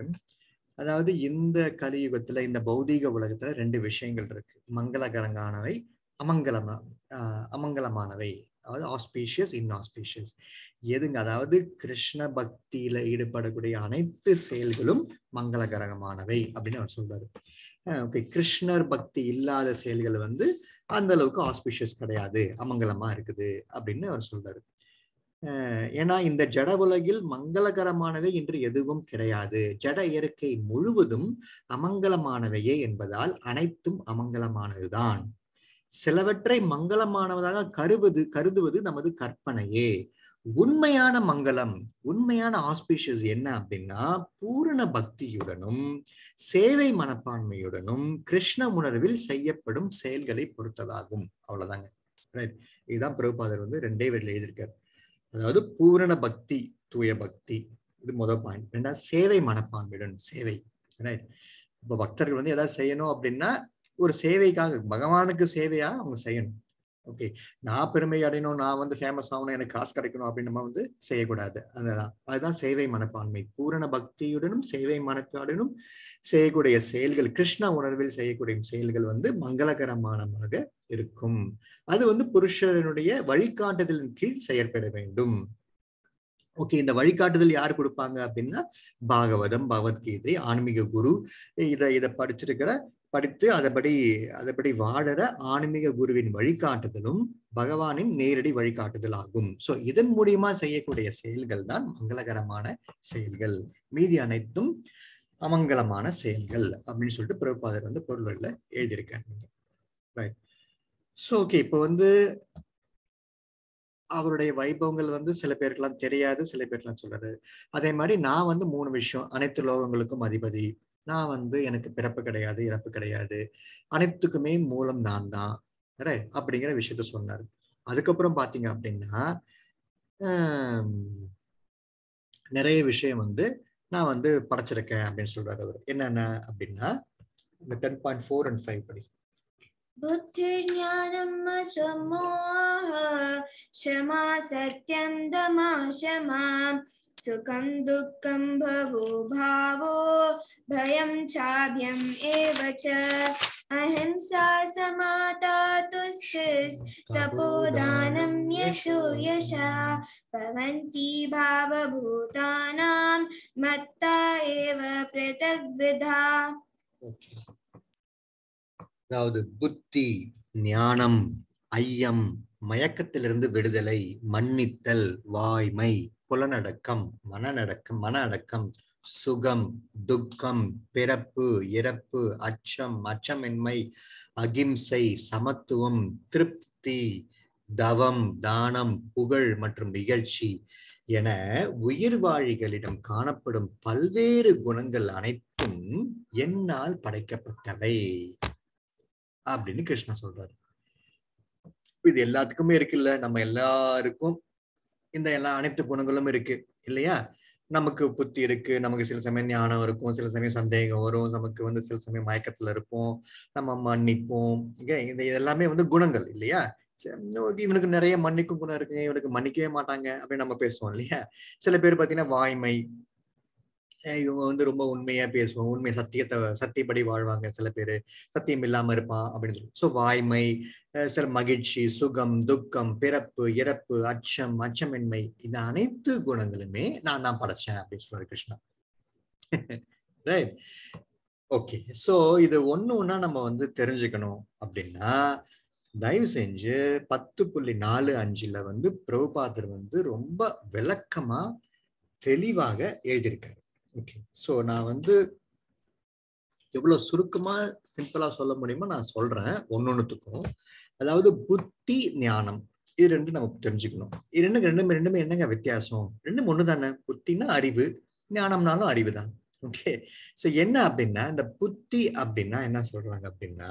அதாவது இந்த கலியுகத்துல இந்த பௌதீக உலகத்துல ரெண்டு விஷயங்கள் இருக்கு மங்களகரங்கானவை அமங்கலமா அமங்கலமானவை அதாவது ஆஸ்பீஷியஸ் இன்ஆஸ்பீஷியஸ் எதுங்க அதாவது கிருஷ்ண பக்தியில ஈடுபடக்கூடிய அனைத்து செயல்களும் மங்களகரமானவை அப்படின்னு அவர் சொல்றாரு ஓகே கிருஷ்ணர் பக்தி இல்லாத செயல்கள் வந்து அந்த அளவுக்கு ஆஸ்பிஷியஸ் கிடையாது அமங்கலமா இருக்குது அப்படின்னு அவர் சொல்றாரு ஏன்னா இந்த ஜட உலகில் மங்களகரமானவை என்று எதுவும் கிடையாது ஜட இயற்கை முழுவதும் அமங்கலமானவையே என்பதால் அனைத்தும் அமங்கலமானதுதான் சிலவற்றை மங்களமானவதாக கருவது கருதுவது நமது கற்பனையே உண்மையான மங்களம் உண்மையான ஆஸ்பிஷஸ் என்ன அப்படின்னா பூரண பக்தியுடனும் சேவை மனப்பான்மையுடனும் கிருஷ்ண உணர்வில் செய்யப்படும் செயல்களை பொறுத்ததாகும் அவ்வளவுதாங்க ரைட் இதுதான் பிரபுபாதர் வந்து ரெண்டே வீட்டில் எழுதியிருக்கார் அதாவது பூரண பக்தி தூய பக்தி இது முதல் பாயிண்ட் ரெண்டாவது சேவை மனப்பான்மையுடன் சேவை ரைட் இப்ப பக்தர்கள் வந்து ஏதாவது செய்யணும் அப்படின்னா ஒரு சேவைக்காக பகவானுக்கு சேவையா அவங்க செய்யணும் ஓகே நான் பெருமை அடையணும் நான் வந்து ஃபேமஸ் ஆகணும் எனக்கு காசு கிடைக்கணும் அப்படின்னு நம்ம வந்து செய்யக்கூடாது அதுதான் அதுதான் சேவை மனப்பான்மை பூரண பக்தியுடனும் சேவை மனப்பாடனும் செய்யக்கூடிய செயல்கள் கிருஷ்ண உணர்வில் செய்யக்கூடிய செயல்கள் வந்து மங்களகரமானமாக இருக்கும் அது வந்து புருஷனுடைய வழிகாட்டுதலின் கீழ் செயற்பெற வேண்டும் ஓகே இந்த வழிகாட்டுதல் யார் கொடுப்பாங்க அப்படின்னா பாகவதம் பகவத்கீதை ஆன்மீக குரு இதை இதை படிச்சிருக்கிற படித்து அதபடி அதபடி வாழற ஆன்மீக குருவின் வழிகாட்டுதலும் பகவானின் நேரடி வழிகாட்டுதல் ஆகும் சோ இதன் மூலியமா செய்யக்கூடிய செயல்கள் தான் மங்களகரமான செயல்கள் மீதி அனைத்தும் அமங்கலமான செயல்கள் அப்படின்னு சொல்லிட்டு பிரபுபாதர் வந்து பொருள்களில் எழுதியிருக்காங்க ரைட் ஓகே இப்போ வந்து அவருடைய வைபவங்கள் வந்து சில பேருக்கெல்லாம் தெரியாது சில பேர்லாம் சொல்றாரு அதே மாதிரி நான் வந்து மூணு விஷயம் அனைத்து லோகங்களுக்கும் அதிபதி நான் வந்து எனக்கு பிறப்பு கிடையாது இறப்பு கிடையாது அனைத்துக்குமே மூலம் நான் தான் ரைட் அப்படிங்கிற விஷயத்த சொன்னார் அதுக்கப்புறம் பாத்தீங்க அப்படின்னா நிறைய விஷயம் வந்து நான் வந்து படைச்சிருக்கேன் அப்படின்னு சொல்றாரு அவர் என்னென்ன அப்படின்னா இந்த ten point four and five படி बुद्धिर्ज्ञानम् சமோ क्षमा सत्यं सुखं दुःखं भवो भावो भयं चाभ्यम् एव च अहिंसा समाता तुस्तिस्तपोदानं यशो यशा भवन्ति भावभूतानां मत्ता एव पृथग्विधा அதாவது புத்தி ஞானம் ஐயம் மயக்கத்திலிருந்து விடுதலை மன்னித்தல் வாய்மை புலனடக்கம் மனநடக்கம் மன அடக்கம் சுகம் துக்கம் பிறப்பு இறப்பு அச்சம் அச்சமின்மை அகிம்சை சமத்துவம் திருப்தி தவம் தானம் புகழ் மற்றும் நிகழ்ச்சி என உயிர்வாழிகளிடம் காணப்படும் பல்வேறு குணங்கள் அனைத்தும் என்னால் படைக்கப்பட்டவை அப்படின்னு கிருஷ்ணா சொல்றாரு இது எல்லாத்துக்குமே இருக்குல்ல நம்ம எல்லாருக்கும் இந்த எல்லா அனைத்து குணங்களும் இருக்கு இல்லையா நமக்கு புத்தி இருக்கு நமக்கு சில சமயம் ஞானம் இருக்கும் சில சமயம் சந்தேகம் வரும் நமக்கு வந்து சில சமயம் மயக்கத்துல இருப்போம் நம்ம மன்னிப்போம் இந்த எல்லாமே வந்து குணங்கள் இல்லையா இவனுக்கு நிறைய மன்னிக்கும் குணம் இருக்குங்க இவனுக்கு மன்னிக்கவே மாட்டாங்க அப்படின்னு நம்ம பேசுவோம் இல்லையா சில பேர் பாத்தீங்கன்னா வாய்மை இவங்க வந்து ரொம்ப உண்மையா பேசுவாங்க உண்மை சத்தியத்தை சத்தியப்படி வாழ்வாங்க சில பேர் சத்தியம் இல்லாம இருப்பான் அப்படின்னு சொல்லி ஸோ வாய்மை சில மகிழ்ச்சி சுகம் துக்கம் பிறப்பு இறப்பு அச்சம் அச்சமின்மை இந்த அனைத்து குணங்களுமே நான் தான் படைச்சேன் அப்படின்னு சொல்லுவாரு கிருஷ்ணா ரைட் ஓகே ஸோ இது ஒன்று ஒன்றா நம்ம வந்து தெரிஞ்சுக்கணும் அப்படின்னா தயவு செஞ்சு பத்து புள்ளி நாலு அஞ்சுல வந்து பிரபுபாதர் வந்து ரொம்ப விளக்கமா தெளிவாக எழுதியிருக்காரு ஓகே ஸோ நான் வந்து எவ்வளோ சுருக்கமாக சிம்பிளாக சொல்ல முடியுமோ நான் சொல்றேன் ஒன்னொன்னுத்துக்கும் அதாவது புத்தி ஞானம் இது ரெண்டு நம்ம தெரிஞ்சுக்கணும் இது ரெண்டு ரெண்டுமே ரெண்டுமே என்னங்க வித்தியாசம் ரெண்டும் ஒண்ணு தானே புத்தினா அறிவு ஞானம்னாலும் அறிவு தான் ஓகே ஸோ என்ன அப்படின்னா இந்த புத்தி அப்படின்னா என்ன சொல்றாங்க அப்படின்னா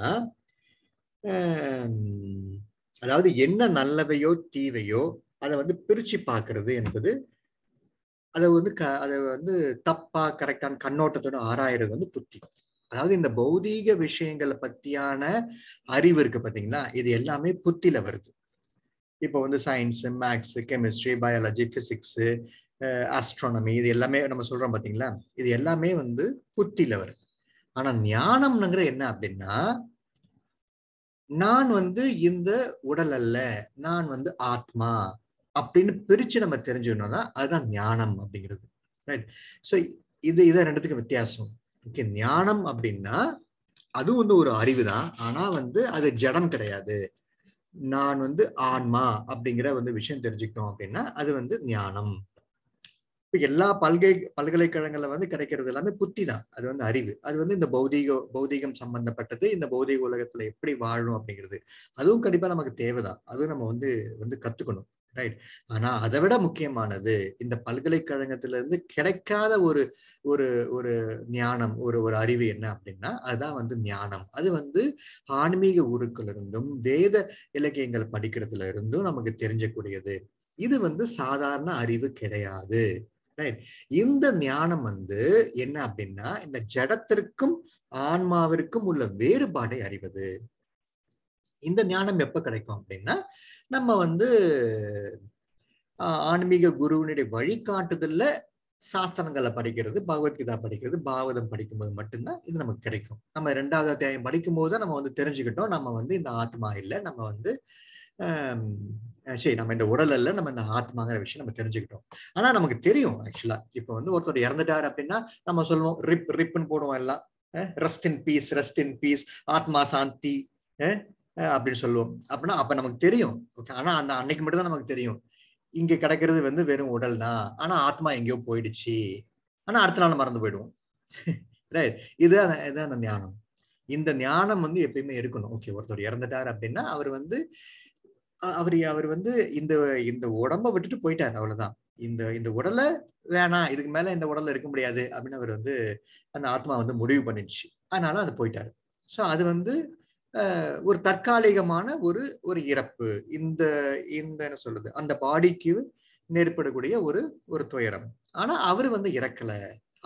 அதாவது என்ன நல்லவையோ தீவையோ அதை வந்து பிரிச்சு பார்க்கறது என்பது அதை வந்து க அதை வந்து தப்பா கரெக்டான கண்ணோட்டத்தோட ஆராயறது வந்து புத்தி அதாவது இந்த பௌதீக விஷயங்களை பத்தியான அறிவு இருக்கு பாத்தீங்களா இது எல்லாமே புத்தியில வருது இப்போ வந்து science maths chemistry biology physics astronomy இது எல்லாமே நம்ம சொல்றோம் பாத்தீங்களா இது எல்லாமே வந்து புத்தியில வருது ஆனா ஞானம்ங்கிற என்ன அப்படின்னா நான் வந்து இந்த உடல் அல்ல நான் வந்து ஆத்மா அப்படின்னு பிரிச்சு நம்ம தெரிஞ்சுக்கணும்னா அதுதான் ஞானம் அப்படிங்கிறது ரைட் ஸோ இது இதை ரெண்டுத்துக்கும் வித்தியாசம் ஓகே ஞானம் அப்படின்னா அதுவும் வந்து ஒரு அறிவு தான் ஆனா வந்து அது ஜடம் கிடையாது நான் வந்து ஆன்மா அப்படிங்கிற வந்து விஷயம் தெரிஞ்சுக்கணும் அப்படின்னா அது வந்து ஞானம் இப்ப எல்லா பல்கை பல்கலைக்கழகங்கள்ல வந்து கிடைக்கிறது எல்லாமே புத்தி தான் அது வந்து அறிவு அது வந்து இந்த பௌதீக பௌதீகம் சம்பந்தப்பட்டது இந்த பௌதீக உலகத்துல எப்படி வாழணும் அப்படிங்கிறது அதுவும் கண்டிப்பா நமக்கு தேவைதான் அதுவும் நம்ம வந்து வந்து கத்துக்கணும் ரைட் ஆனா அதை விட முக்கியமானது இந்த பல்கலைக்கழகத்துல இருந்து கிடைக்காத ஒரு ஒரு ஒரு ஞானம் ஒரு ஒரு அறிவு என்ன அப்படின்னா அதுதான் வந்து ஞானம் அது வந்து ஆன்மீக உருக்கள் இருந்தும் வேத இலக்கியங்கள் படிக்கிறதுல இருந்தும் நமக்கு தெரிஞ்சக்கூடியது இது வந்து சாதாரண அறிவு கிடையாது ரைட் இந்த ஞானம் வந்து என்ன அப்படின்னா இந்த ஜடத்திற்கும் ஆன்மாவிற்கும் உள்ள வேறுபாடை அறிவது இந்த ஞானம் எப்ப கிடைக்கும் அப்படின்னா நம்ம வந்து ஆன்மீக குருவினுடைய வழிகாட்டுதல்ல சாஸ்திரங்களை படிக்கிறது பகவத்கீதா படிக்கிறது பாகவதம் படிக்கும்போது மட்டும்தான் இது நமக்கு கிடைக்கும் நம்ம ரெண்டாவது அத்தியாயம் படிக்கும் போது நம்ம வந்து தெரிஞ்சுக்கிட்டோம் நம்ம வந்து இந்த ஆத்மா இல்லை நம்ம வந்து சரி நம்ம இந்த உடல் அல்ல நம்ம இந்த ஆத்மாங்கிற விஷயம் நம்ம தெரிஞ்சுக்கிட்டோம் ஆனா நமக்கு தெரியும் ஆக்சுவலா இப்போ வந்து ஒருத்தர் இறந்துட்டாரு அப்படின்னா நம்ம சொல்லுவோம் ரிப் ரிப்னு போடுவோம் எல்லாம் rest in peace rest in peace ஆத்மா சாந்தி அப்படின்னு சொல்லுவோம் அப்படின்னா அப்ப நமக்கு தெரியும் ஓகே ஆனா அந்த அன்னைக்கு மட்டும்தான் நமக்கு தெரியும் இங்க கிடைக்கிறது வந்து வெறும் உடல் தான் ஆனா ஆத்மா எங்கேயோ போயிடுச்சு ஆனா அடுத்த நாள் மறந்து போயிடுவோம் *laughs* இது இதுதான் இதுதான் அந்த ஞானம் இந்த ஞானம் வந்து எப்பயுமே இருக்கணும் ஓகே ஒருத்தர் இறந்துட்டார் அப்படின்னா அவர் வந்து அவர் அவர் வந்து இந்த இந்த உடம்ப விட்டுட்டு போயிட்டார் அவ்வளவுதான் இந்த இந்த உடலை வேணாம் இதுக்கு மேல இந்த உடல்ல இருக்க முடியாது அப்படின்னு அவர் வந்து அந்த ஆத்மா வந்து முடிவு பண்ணிடுச்சு அதனால அது போயிட்டாரு ஸோ அது வந்து ஒரு தற்காலிகமான ஒரு ஒரு இறப்பு இந்த இந்த என்ன சொல்றது அந்த பாடிக்கு நேர்படக்கூடிய ஒரு ஒரு துயரம் ஆனா அவர் வந்து இறக்கல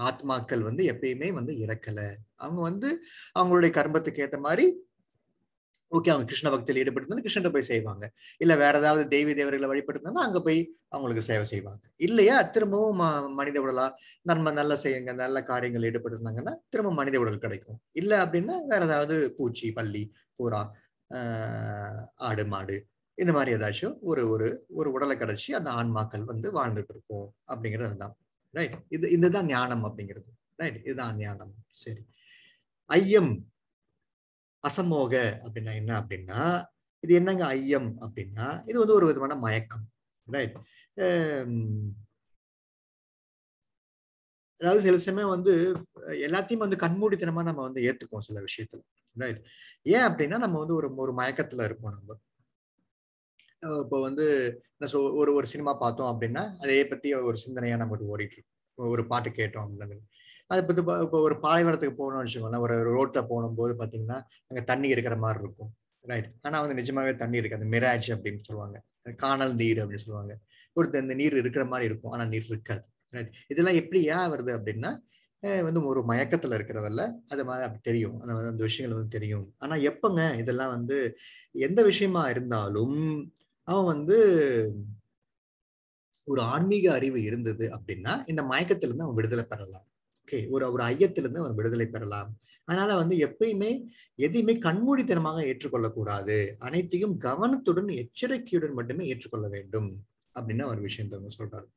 ஆத்மாக்கள் வந்து எப்பயுமே வந்து இறக்கல அவங்க வந்து அவங்களுடைய கர்மத்துக்கு ஏற்ற மாதிரி ஓகே அவங்க கிருஷ்ண பக்தியில் ஈடுபட்டிருந்தா கிருஷ்ணன் போய் செய்வாங்க இல்ல வேற ஏதாவது தெய்வ தேவர்களை வழிபட்டிருந்தாலும் அங்க போய் அவங்களுக்கு சேவை செய்வாங்க இல்லையா திரும்பவும் மனித உடலா நம்ம நல்ல செய்யுங்க நல்ல காரியங்கள் ஈடுபட்டிருந்தாங்கன்னா திரும்ப மனித உடல் கிடைக்கும் இல்ல அப்படின்னா வேற ஏதாவது பூச்சி பள்ளி பூரா ஆடு மாடு இந்த மாதிரி ஏதாச்சும் ஒரு ஒரு ஒரு உடலை கிடைச்சி அந்த ஆன்மாக்கள் வந்து வாழ்ந்துட்டு இருக்கும் அப்படிங்கிறது தான் ரைட் இது இதுதான் ஞானம் அப்படிங்கிறது ரைட் இதுதான் ஞானம் சரி ஐயம் அசமோக அப்படின்னா என்ன அப்படின்னா இது என்னங்க ஐயம் அப்படின்னா இது வந்து ஒரு விதமான மயக்கம் ரைட் அதாவது சில சமயம் வந்து எல்லாத்தையும் வந்து கண்மூடித்தனமா நம்ம வந்து ஏத்துக்கோம் சில விஷயத்துல ரைட் ஏன் அப்படின்னா நம்ம வந்து ஒரு ஒரு மயக்கத்துல இருப்போம் நம்ம இப்போ வந்து ஒரு ஒரு சினிமா பார்த்தோம் அப்படின்னா அதே பத்தி ஒரு சிந்தனையா நம்மகிட்ட ஓடிட்டு இருக்கும் ஒரு பாட்டு கேட்டோம் அப்படின்னு அது இப்போ இப்போ ஒரு பாலைவனத்துக்கு போகணும்னு வச்சுக்கோங்களேன் ஒரு ரோட்ல போகும்போது பார்த்தீங்கன்னா அங்கே தண்ணி இருக்கிற மாதிரி இருக்கும் ரைட் ஆனால் வந்து நிஜமாவே தண்ணி இருக்கு அந்த மிராஜ் அப்படின்னு சொல்லுவாங்க காணல் நீர் அப்படின்னு சொல்லுவாங்க ஒரு இந்த நீர் இருக்கிற மாதிரி இருக்கும் ஆனால் நீர் இருக்காது ரைட் இதெல்லாம் எப்படி ஏன் வருது அப்படின்னா வந்து ஒரு மயக்கத்தில் இருக்கிறவல்ல அது மாதிரி அப்படி தெரியும் அந்த அந்த விஷயங்கள் வந்து தெரியும் ஆனால் எப்போங்க இதெல்லாம் வந்து எந்த விஷயமா இருந்தாலும் அவன் வந்து ஒரு ஆன்மீக அறிவு இருந்தது அப்படின்னா இந்த மயக்கத்திலிருந்து அவன் விடுதலை பெறலாம் ஓகே ஒரு ஒரு ஐயத்திலிருந்து அவர் விடுதலை பெறலாம் அதனால வந்து எப்பயுமே எதையுமே கண்மூடித்தனமாக ஏற்றுக்கொள்ளக்கூடாது அனைத்தையும் கவனத்துடன் எச்சரிக்கையுடன் மட்டுமே ஏற்றுக்கொள்ள வேண்டும் அப்படின்னு அவர் விஷயம் சொல்றாரு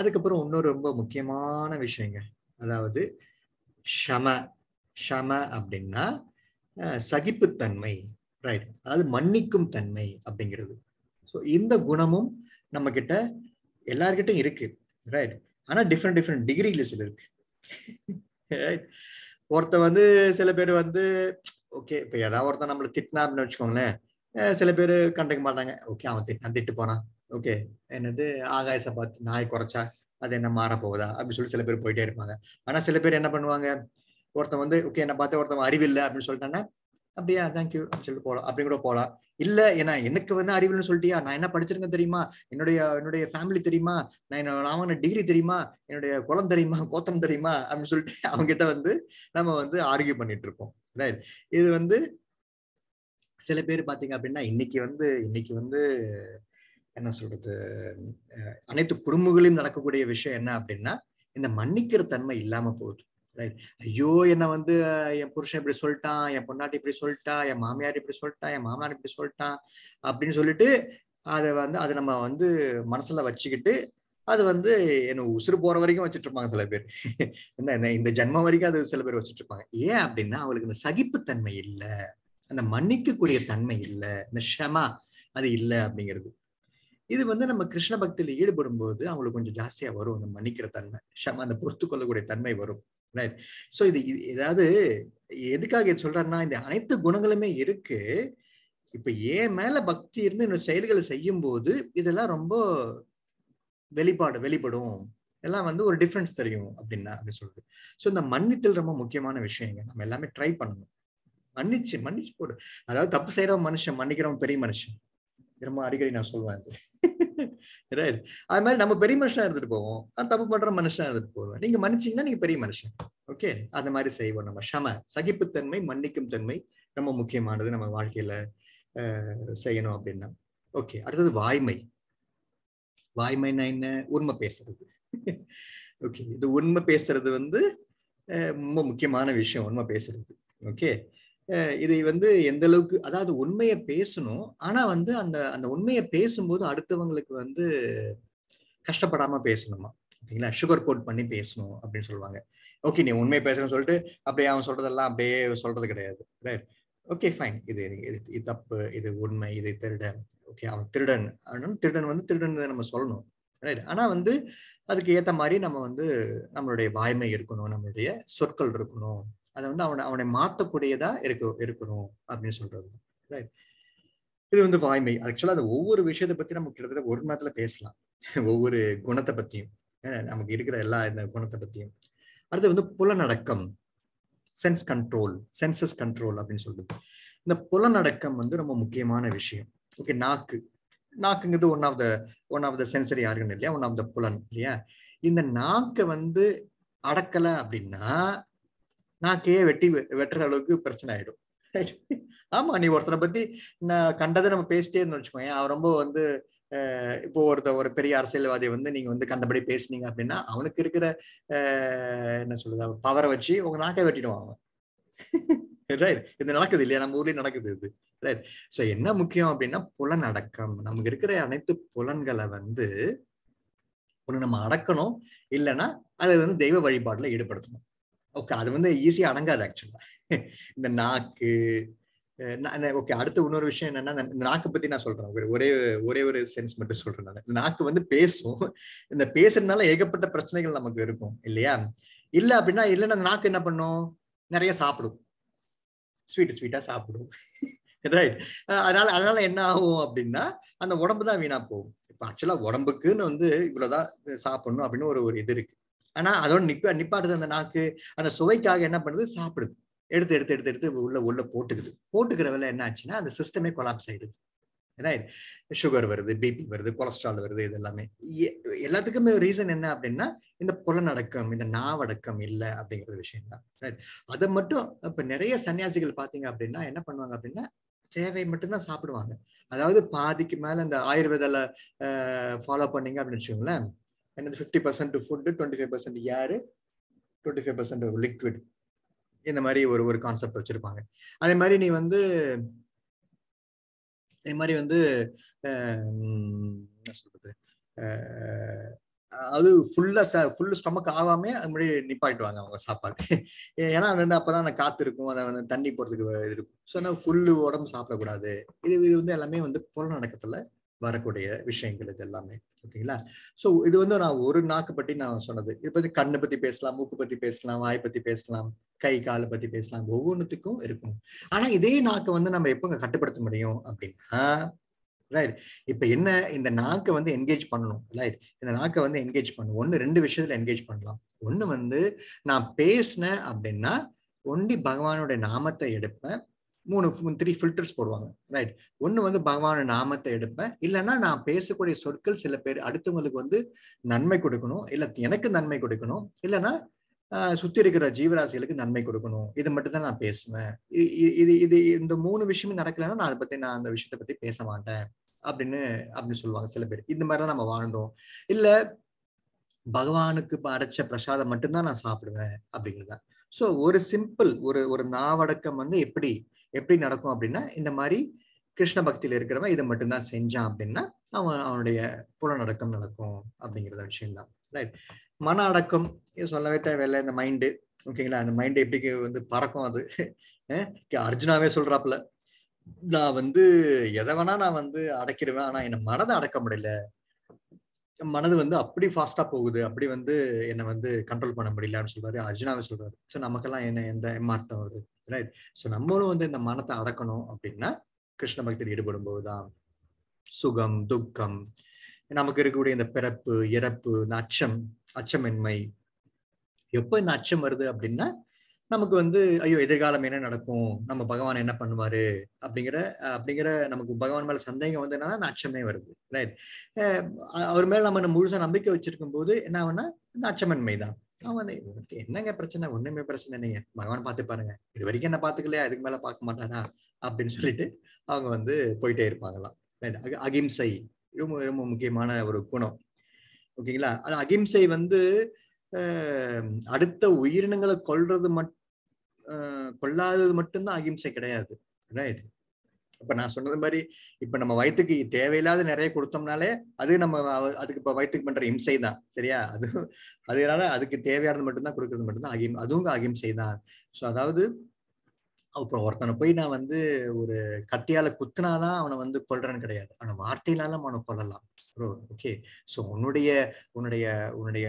அதுக்கப்புறம் இன்னொரு ரொம்ப முக்கியமான விஷயங்க அதாவது ஷம ஷம அப்படின்னா சகிப்புத்தன்மை ரைட் அதாவது மன்னிக்கும் தன்மை அப்படிங்கிறது ஸோ இந்த குணமும் நம்ம கிட்ட எல்லார்கிட்டும் இருக்கு ரைட் ஆனா டிஃப்ரெண்ட் டிஃப்ரெண்ட் டிகிரி சில இருக்கு ஒருத்தன் வந்து சில பேர் வந்து ஓகே இப்ப ஏதாவது ஒருத்தன் நம்மளை திட்டினா அப்படின்னு வச்சுக்கோங்களேன் சில பேர் கண்டுக்க மாட்டாங்க ஓகே அவன் திட்டான் திட்டு போறான் ஓகே என்னது ஆகாயசை பார்த்து நாய் குறைச்சா அது என்ன மாற போகுதா அப்படின்னு சொல்லி சில பேர் போயிட்டே இருப்பாங்க ஆனா சில பேர் என்ன பண்ணுவாங்க ஒருத்தன் வந்து ஓகே என்ன பார்த்து ஒருத்தன் அறிவில்லை அப்படின்னு சொல்லிட்டாங்கன்னா அப்படியா தேங்க்யூ சொல்லிட்டு போகலாம் அப்படி கூட போகலாம் இல்ல ஏன்னா எனக்கு வந்து அறிவுன்னு சொல்லிட்டியா நான் என்ன படிச்சிருக்கேன் தெரியுமா என்னுடைய என்னுடைய ஃபேமிலி தெரியுமா நான் நான் வாங்கின டிகிரி தெரியுமா என்னுடைய குளம் தெரியுமா கோத்தம் தெரியுமா அப்படின்னு சொல்லிட்டு அவங்க கிட்ட வந்து நம்ம வந்து ஆர்கியூ பண்ணிட்டு இருக்கோம் ரைட் இது வந்து சில பேர் பாத்தீங்க அப்படின்னா இன்னைக்கு வந்து இன்னைக்கு வந்து என்ன சொல்றது அனைத்து குடும்பங்களையும் நடக்கக்கூடிய விஷயம் என்ன அப்படின்னா இந்த மன்னிக்கிற தன்மை இல்லாம போகுது ரைட் ஐயோ என்ன வந்து என் புருஷன் இப்படி சொல்லிட்டான் என் பொண்டாட்டி இப்படி சொல்லிட்டா என் மாமியார் இப்படி சொல்லிட்டான் என் மாமனார் இப்படி சொல்லிட்டான் அப்படின்னு சொல்லிட்டு அதை வந்து அதை நம்ம வந்து மனசுல வச்சுக்கிட்டு அது வந்து என்ன உசுறு போற வரைக்கும் வச்சுட்டு இருப்பாங்க சில பேர் என்ன இந்த ஜென்மம் வரைக்கும் அது சில பேர் வச்சுட்டு இருப்பாங்க ஏன் அப்படின்னா அவங்களுக்கு இந்த சகிப்புத்தன்மை இல்லை அந்த மன்னிக்கக்கூடிய தன்மை இல்லை இந்த ஷமா அது இல்லை அப்படிங்கிறது இது வந்து நம்ம கிருஷ்ண பக்தியில ஈடுபடும் போது அவங்களுக்கு கொஞ்சம் ஜாஸ்தியா வரும் அந்த மன்னிக்கிற தன்மை ஷமா அந்த பொறுத்து கொள்ளக்கூடிய தன்மை வரும் ரைட் ஸோ இது ஏதாவது எதுக்காக இது சொல்றாருன்னா இந்த அனைத்து குணங்களுமே இருக்கு இப்ப ஏன் மேல பக்தி இருந்து இன்னொரு செயல்களை செய்யும் போது இதெல்லாம் ரொம்ப வெளிப்பாடு வெளிப்படும் எல்லாம் வந்து ஒரு டிஃப்ரென்ஸ் தெரியும் அப்படின்னா அப்படின்னு சொல்றது ஸோ இந்த மன்னித்தல் ரொம்ப முக்கியமான விஷயங்க நம்ம எல்லாமே ட்ரை பண்ணணும் மன்னிச்சு மன்னிச்சு போடு அதாவது தப்பு செய்யறவன் மனுஷன் மன்னிக்கிறவன் பெரிய மனுஷன் திரும்ப அடிக்கடி நான் அது ரைட் *laughs* அது மாதிரி நம்ம பெரிய மனுஷனா இருந்துட்டு போவோம் அது தப்பு பண்ற மனுஷனா இருந்துட்டு போவோம் நீங்க மன்னிச்சீங்கன்னா நீங்க பெரிய மனுஷன் ஓகே அந்த மாதிரி செய்வோம் நம்ம சம சகிப்புத்தன்மை மன்னிக்கும் தன்மை ரொம்ப முக்கியமானது நம்ம வாழ்க்கையில செய்யணும் அப்படின்னா ஓகே அடுத்தது வாய்மை வாய்மைனா என்ன உண்மை பேசுறது ஓகே *laughs* இது உண்மை பேசுறது வந்து ரொம்ப முக்கியமான விஷயம் உண்மை பேசுறது ஓகே இதை வந்து எந்த அளவுக்கு அதாவது உண்மையை பேசணும் ஆனா வந்து அந்த அந்த உண்மையை பேசும்போது அடுத்தவங்களுக்கு வந்து கஷ்டப்படாம பேசணுமா ஓகேங்களா சுகர் கோட் பண்ணி பேசணும் அப்படின்னு சொல்லுவாங்க ஓகே நீ உண்மையை பேசுறேன்னு சொல்லிட்டு அப்படியே அவன் சொல்றதெல்லாம் அப்படியே சொல்றது கிடையாது ரைட் ஓகே ஃபைன் இது இது தப்பு இது உண்மை இது திருடன் ஓகே அவன் திருடன் ஆனால் திருடன் வந்து திருடன் நம்ம சொல்லணும் ரைட் ஆனா வந்து அதுக்கு ஏத்த மாதிரி நம்ம வந்து நம்மளுடைய வாய்மை இருக்கணும் நம்மளுடைய சொற்கள் இருக்கணும் அதை வந்து அவனை அவனை மாற்றக்கூடியதா இருக்க இருக்கணும் அப்படின்னு சொல்றது ரைட் இது வந்து வாய்மை ஆக்சுவலா அது ஒவ்வொரு விஷயத்தை பத்தி நம்ம கிட்டத்தட்ட ஒரு நேரத்துல பேசலாம் ஒவ்வொரு குணத்தை பத்தியும் நமக்கு இருக்கிற எல்லா இந்த குணத்தை பத்தியும் அடுத்து வந்து புலநடக்கம் சென்ஸ் கண்ட்ரோல் சென்சஸ் கண்ட்ரோல் அப்படின்னு சொல்றது இந்த புலநடக்கம் வந்து ரொம்ப முக்கியமான விஷயம் ஓகே நாக்கு நாக்குங்கிறது one of the one of the sensory யாருன்னு இல்லையா ஒன் ஆஃப் த புலன் இல்லையா இந்த நாக்கை வந்து அடக்கலை அப்படின்னா நாக்கையே வெட்டி வெட்டுற அளவுக்கு பிரச்சனை ஆயிடும் ஆமா நீ ஒருத்தனை பத்தி நான் கண்டதை நம்ம பேசிட்டே இருந்து வச்சுக்கோங்க அவன் ரொம்ப வந்து இப்போ ஒருத்த ஒரு பெரிய அரசியல்வாதி வந்து நீங்க வந்து கண்டபடி பேசுனீங்க அப்படின்னா அவனுக்கு இருக்கிற என்ன சொல்றது பவரை வச்சு உங்க நாட்டை வெட்டிடுவான் அவன் ரைட் இது நடக்குது இல்லையா நம்ம ஊர்லயும் நடக்குது இது ரைட் சோ என்ன முக்கியம் அப்படின்னா புலனடக்கம் நமக்கு இருக்கிற அனைத்து புலன்களை வந்து ஒண்ணு நம்ம அடக்கணும் இல்லைன்னா அதை வந்து தெய்வ வழிபாடுல ஈடுபடுத்தணும் ஓகே அது வந்து ஈஸியாக அடங்காது ஆக்சுவலா இந்த நாக்கு ஓகே அடுத்த இன்னொரு விஷயம் என்னன்னா நாக்கு பத்தி நான் சொல்றேன் ஒரே ஒரே ஒரு சென்ஸ் மட்டும் சொல்றேன் நான் நாக்கு வந்து பேசும் இந்த பேசுறதுனால ஏகப்பட்ட பிரச்சனைகள் நமக்கு இருக்கும் இல்லையா இல்ல அப்படின்னா இல்லைன்னா நாக்கு என்ன பண்ணும் நிறைய சாப்பிடும் ஸ்வீட் ஸ்வீட்டா சாப்பிடும் ரைட் அதனால அதனால என்ன ஆகும் அப்படின்னா அந்த உடம்பு தான் வீணா போகும் இப்போ ஆக்சுவலா உடம்புக்குன்னு வந்து இவ்வளவுதான் சாப்பிடணும் அப்படின்னு ஒரு ஒரு இது இருக்கு ஆனா அதோட நிப்ப நிப்பாடுது அந்த நாக்கு அந்த சுவைக்காக என்ன பண்ணுது சாப்பிடுது எடுத்து எடுத்து எடுத்து எடுத்து உள்ள உள்ள போட்டுக்குது போட்டுக்கிறவல என்ன ஆச்சுன்னா அந்த சிஸ்டமே கொலாப்ஸ் ஆயிடுது சுகர் வருது பிபி வருது கொலஸ்ட்ரால் வருது இது எல்லாமே எல்லாத்துக்குமே ரீசன் என்ன அப்படின்னா இந்த புலநடக்கம் இந்த நாவடக்கம் இல்லை அப்படிங்கிற விஷயம் தான் ரைட் அதை மட்டும் இப்ப நிறைய சன்னியாசிகள் பாத்தீங்க அப்படின்னா என்ன பண்ணுவாங்க அப்படின்னா தேவை மட்டும்தான் சாப்பிடுவாங்க அதாவது பாதிக்கு மேல இந்த ஆயுர்வேதால ஃபாலோ பண்ணீங்க அப்படின்னு வச்சுக்கோங்களேன் என்னது fifty percent food twenty five percent air twenty five percent liquid இந்த மாதிரி ஒரு ஒரு கான்செப்ட் வச்சிருப்பாங்க அதே மாதிரி நீ வந்து இதே மாதிரி வந்து என்ன சொல்றது அது ஃபுல்லா ச ஃபுல்லு ஸ்டொமக் ஆகாமே அது மாதிரி நிப்பாட்டுவாங்க அவங்க சாப்பாடு ஏன்னா அது வந்து அப்பதான் அந்த காத்து இருக்கும் அதை வந்து தண்ணி போறதுக்கு இது இருக்கும் ஸோ நான் ஃபுல்லு உடம்பு சாப்பிடக்கூடாது இது இது வந்து எல்லாமே வந்து புலநடக்கத்துல வரக்கூடிய விஷயங்கள் இது எல்லாமே ஓகேங்களா ஸோ இது வந்து நான் ஒரு நாக்கு பற்றி நான் சொன்னது இது பத்தி கண்ணை பத்தி பேசலாம் மூக்கு பத்தி பேசலாம் வாய் பத்தி பேசலாம் கை காலை பத்தி பேசலாம் ஒவ்வொன்றுத்துக்கும் இருக்கும் ஆனா இதே நாக்கை வந்து நம்ம எப்ப கட்டுப்படுத்த முடியும் அப்படின்னா ரைட் இப்ப என்ன இந்த நாக்கை வந்து என்கேஜ் பண்ணணும் ரைட் இந்த நாக்கை வந்து என்கேஜ் பண்ணணும் ஒன்று ரெண்டு விஷயத்துல என்கேஜ் பண்ணலாம் ஒன்று வந்து நான் பேசினேன் அப்படின்னா ஒண்டி பகவானுடைய நாமத்தை எடுப்பேன் மூணு த்ரீ ஃபில்டர்ஸ் போடுவாங்க ரைட் ஒன்று வந்து பகவான நாமத்தை எடுப்பேன் இல்லைன்னா நான் பேசக்கூடிய சொற்கள் சில பேர் அடுத்தவங்களுக்கு வந்து நன்மை கொடுக்கணும் இல்லை எனக்கு நன்மை கொடுக்கணும் இல்லைன்னா சுற்றி இருக்கிற ஜீவராசிகளுக்கு நன்மை கொடுக்கணும் இது மட்டும் தான் நான் பேசுவேன் இது இது இந்த மூணு விஷயமே நடக்கலைன்னா நான் அதை பத்தி நான் அந்த விஷயத்தை பத்தி பேச மாட்டேன் அப்படின்னு அப்படின்னு சொல்லுவாங்க சில பேர் இந்த மாதிரிலாம் நம்ம வாழ்ந்தோம் இல்லை பகவானுக்கு அடைச்ச பிரசாதம் மட்டும்தான் நான் சாப்பிடுவேன் அப்படிங்கிறது தான் ஸோ ஒரு சிம்பிள் ஒரு ஒரு நாவடக்கம் வந்து எப்படி எப்படி நடக்கும் அப்படின்னா இந்த மாதிரி கிருஷ்ண பக்தியில இருக்கிறவன் இதை மட்டும்தான் செஞ்சான் அப்படின்னா அவன் அவனுடைய புலநடக்கம் நடக்கும் அப்படிங்கிறத விஷயம்தான் ரைட் மன அடக்கம் சொல்லவே தேவையில்லை இந்த மைண்டு ஓகேங்களா அந்த மைண்டு எப்படி வந்து பறக்கும் அது *laughs* அர்ஜுனாவே சொல்றாப்புல நான் வந்து எதை வேணா நான் வந்து அடக்கிடுவேன் ஆனா என்ன மனதை அடக்க முடியல மனது வந்து அப்படி ஃபாஸ்டா போகுது அப்படி வந்து என்னை வந்து கண்ட்ரோல் பண்ண முடியலன்னு சொல்றாரு அர்ஜுனாவே சொல்றாரு ஸோ நமக்கெல்லாம் என்ன எந்த ஏமாத்தம் வருது ரைட் ஸோ நம்மளும் வந்து இந்த மனத்தை அடக்கணும் அப்படின்னா கிருஷ்ண பக்தியில் ஈடுபடும் போதுதான் சுகம் துக்கம் நமக்கு இருக்கக்கூடிய இந்த பிறப்பு இறப்பு இந்த அச்சம் அச்சமின்மை எப்போ இந்த அச்சம் வருது அப்படின்னா நமக்கு வந்து ஐயோ எதிர்காலம் என்ன நடக்கும் நம்ம பகவான் என்ன பண்ணுவாரு அப்படிங்கிற அப்படிங்கிற நமக்கு பகவான் மேல சந்தேகம் வந்து என்னன்னா வருது ரைட் அவர் மேல நம்ம முழுசா நம்பிக்கை வச்சிருக்கும் போது என்ன ஆகுனா நாட்சமன்மை தான் அவன் என்னங்க பிரச்சனை ஒண்ணுமே பிரச்சனை இல்லைங்க பகவான் பார்த்து பாருங்க இது வரைக்கும் என்ன பாத்துக்கலையா இதுக்கு மேல பார்க்க மாட்டானா அப்படின்னு சொல்லிட்டு அவங்க வந்து போயிட்டே இருப்பாங்களாம் ரைட் அகிம்சை ரொம்ப ரொம்ப முக்கியமான ஒரு குணம் ஓகேங்களா அது அகிம்சை வந்து அடுத்த உயிரினங்களை கொள்றது மட்டும் கொள்ளாதது மட்டும்தான் அகிம்சை கிடையாது ரைட் இப்ப நான் சொன்னது மாதிரி இப்ப நம்ம வயிற்றுக்கு தேவையில்லாத நிறைய கொடுத்தோம்னாலே அது நம்ம அதுக்கு இப்ப வயிற்றுக்கு பண்ற இம்சை தான் சரியா அது அதனால அதுக்கு தேவையானது மட்டும்தான் கொடுக்கறது மட்டும்தான் அகிம் அதுவும் அகிம்சை தான் ஸோ அதாவது அப்புறம் ஒருத்தனை போய் நான் வந்து ஒரு கத்தியால குத்துனாதான் அவனை வந்து கொள்றேன்னு கிடையாது ஆனா வார்த்தையினாலும் அவனை கொல்லலாம் ஓகே ஸோ உன்னுடைய உன்னுடைய உன்னுடைய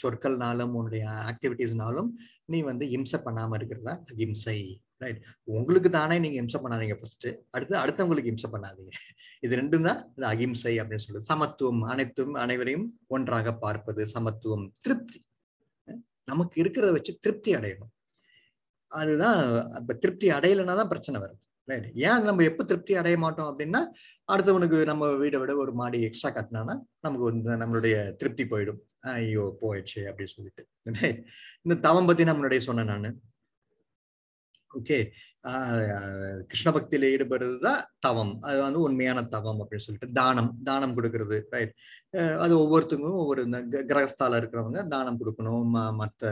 சொற்கள்னாலும் உன்னுடைய ஆக்டிவிட்டீஸ்னாலும் நீ வந்து இம்சை பண்ணாம இருக்கிறதா இம்சை ரைட் உங்களுக்கு தானே நீங்க இம்சை பண்ணாதீங்க ஃபர்ஸ்ட் அடுத்து அடுத்தவங்களுக்கு இம்சை பண்ணாதீங்க இது ரெண்டும் தான் இது அகிம்சை அப்படின்னு சொல்லுது சமத்துவம் அனைத்தும் அனைவரையும் ஒன்றாக பார்ப்பது சமத்துவம் திருப்தி நமக்கு இருக்கிறத வச்சு திருப்தி அடையணும் அதுதான் இப்ப திருப்தி அடையலைன்னா தான் பிரச்சனை வருது ரைட் ஏன் நம்ம எப்போ திருப்தி அடைய மாட்டோம் அப்படின்னா அடுத்தவனுக்கு நம்ம வீடை விட ஒரு மாடி எக்ஸ்ட்ரா கட்டினானா நமக்கு வந்து நம்மளுடைய திருப்தி போயிடும் ஐயோ போயிடுச்சு அப்படின்னு சொல்லிட்டு இந்த தவம் பத்தி நம்மளுடைய சொன்னேன் நான் ஓகே கிருஷ்ண பக்தியில ஈடுபடுறது தான் தவம் அது வந்து உண்மையான தவம் அப்படின்னு சொல்லிட்டு தானம் தானம் கொடுக்கறது ரைட் அது ஒவ்வொருத்தங்களும் ஒவ்வொரு கிரகஸ்தால இருக்கிறவங்க தானம் கொடுக்கணும் மற்ற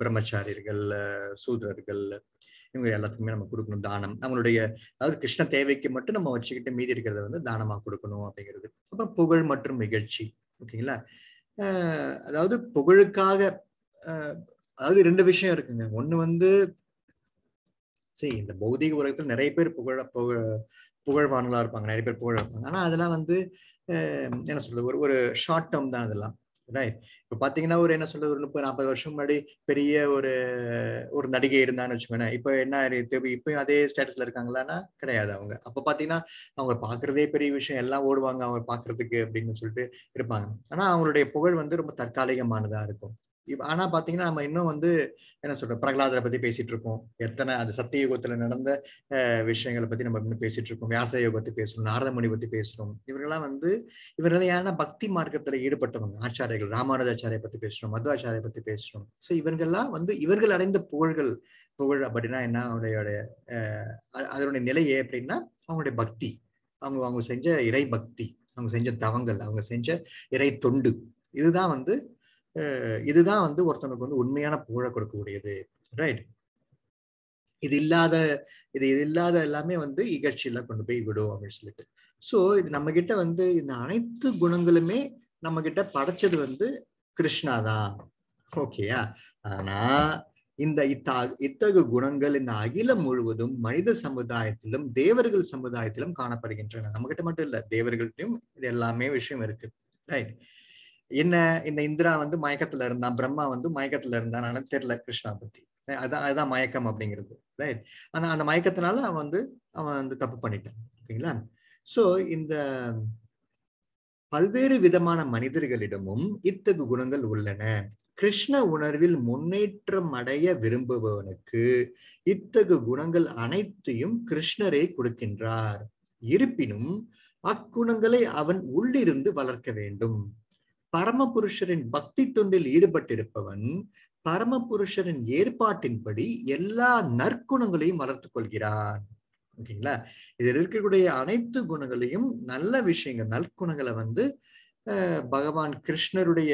பிரம்மச்சாரியர்கள் சூதரர்கள் இவங்க எல்லாத்துக்குமே நம்ம கொடுக்கணும் தானம் நம்மளுடைய அதாவது கிருஷ்ண தேவைக்கு மட்டும் நம்ம வச்சுக்கிட்டு மீதி இருக்கிறத வந்து தானமா கொடுக்கணும் அப்படிங்கிறது அப்புறம் புகழ் மற்றும் நிகழ்ச்சி ஓகேங்களா அதாவது புகழுக்காக அதாவது ரெண்டு விஷயம் இருக்குங்க ஒண்ணு வந்து சரி இந்த பௌதிக உலகத்துல நிறைய பேர் புகழ புகழ் புகழ்வான்களா இருப்பாங்க நிறைய பேர் புகழ இருப்பாங்க ஆனா அதெல்லாம் வந்து என்ன சொல்றது ஒரு ஒரு ஷார்ட் டேர்ம் தான் அதெல்லாம் ரைட் இப்போ பார்த்தீங்கன்னா ஒரு என்ன சொல்றது ஒரு முப்பது நாற்பது வருஷம் முன்னாடி பெரிய ஒரு ஒரு நடிகை இருந்தான்னு வச்சுக்கோங்க இப்போ என்ன தேவை அதே ஸ்டேட்டஸ்ல இருக்காங்களான்னா கிடையாது அவங்க அப்போ பார்த்தீங்கன்னா அவங்க பார்க்கறதே பெரிய விஷயம் எல்லாம் ஓடுவாங்க அவங்க பார்க்கறதுக்கு அப்படின்னு சொல்லிட்டு இருப்பாங்க ஆனால் அவங்களுடைய புகழ் வந்து ரொம்ப தற்காலிகமானதாக இருக்கும் ஆனா பாத்தீங்கன்னா நம்ம இன்னும் வந்து என்ன சொல்ற பிரகலாதரை பத்தி பேசிட்டு இருக்கோம் எத்தனை அது சத்திய யுகத்துல நடந்த விஷயங்களை பத்தி நம்ம இன்னும் பேசிட்டு இருக்கோம் வியாச யுகத்தை பேசுறோம் நாரதமணி பத்தி பேசுறோம் இவர்கள்லாம் வந்து இவர்களையான பக்தி மார்க்கத்துல ஈடுபட்டவங்க ஆச்சாரியர்கள் ராமானுஜாச்சாரியை பத்தி பேசுறோம் மதுவாச்சாரியை பத்தி பேசுறோம் சோ இவர்கள்லாம் வந்து இவர்கள் அடைந்த புகழ்கள் புகழ் அப்படின்னா என்ன அவருடைய அதனுடைய நிலையே அப்படின்னா அவங்களுடைய பக்தி அவங்க அவங்க செஞ்ச இறை பக்தி அவங்க செஞ்ச தவங்கள் அவங்க செஞ்ச இறை தொண்டு இதுதான் வந்து இதுதான் வந்து ஒருத்தனுக்கு வந்து உண்மையான புகழை கொடுக்கக்கூடியது ரைட் இது இல்லாத இது இது இல்லாத எல்லாமே வந்து இகழ்ச்சியில கொண்டு போய் விடும் அப்படின்னு சொல்லிட்டு ஸோ இது நம்ம கிட்ட வந்து இந்த அனைத்து குணங்களுமே நம்ம கிட்ட படைச்சது வந்து கிருஷ்ணா தான் ஓகேயா ஆனா இந்த இத்த இத்தகு குணங்கள் இந்த அகிலம் முழுவதும் மனித சமுதாயத்திலும் தேவர்கள் சமுதாயத்திலும் காணப்படுகின்றன நம்ம கிட்ட மட்டும் இல்ல தேவர்கள்ட்டையும் இது எல்லாமே விஷயம் இருக்கு ரைட் என்ன இந்த இந்திரா வந்து மயக்கத்துல இருந்தான் பிரம்மா வந்து மயக்கத்துல இருந்தான் தெரியல கிருஷ்ணா பத்தி அதான் அதுதான் மயக்கம் அப்படிங்கிறது ரைட் ஆனா அந்த மயக்கத்தினால அவன் வந்து அவன் வந்து தப்பு பண்ணிட்டான் ஓகேங்களா சோ இந்த பல்வேறு விதமான மனிதர்களிடமும் இத்தகு குணங்கள் உள்ளன கிருஷ்ண உணர்வில் முன்னேற்றம் அடைய விரும்புபவனுக்கு இத்தகு குணங்கள் அனைத்தையும் கிருஷ்ணரே கொடுக்கின்றார் இருப்பினும் அக்குணங்களை அவன் உள்ளிருந்து வளர்க்க வேண்டும் பரமபுருஷரின் பக்தி தொண்டில் ஈடுபட்டிருப்பவன் பரமபுருஷரின் ஏற்பாட்டின்படி எல்லா நற்குணங்களையும் வளர்த்து கொள்கிறான் ஓகேங்களா இதில் இருக்கக்கூடிய அனைத்து குணங்களையும் நல்ல விஷயங்கள் நற்குணங்களை வந்து பகவான் கிருஷ்ணருடைய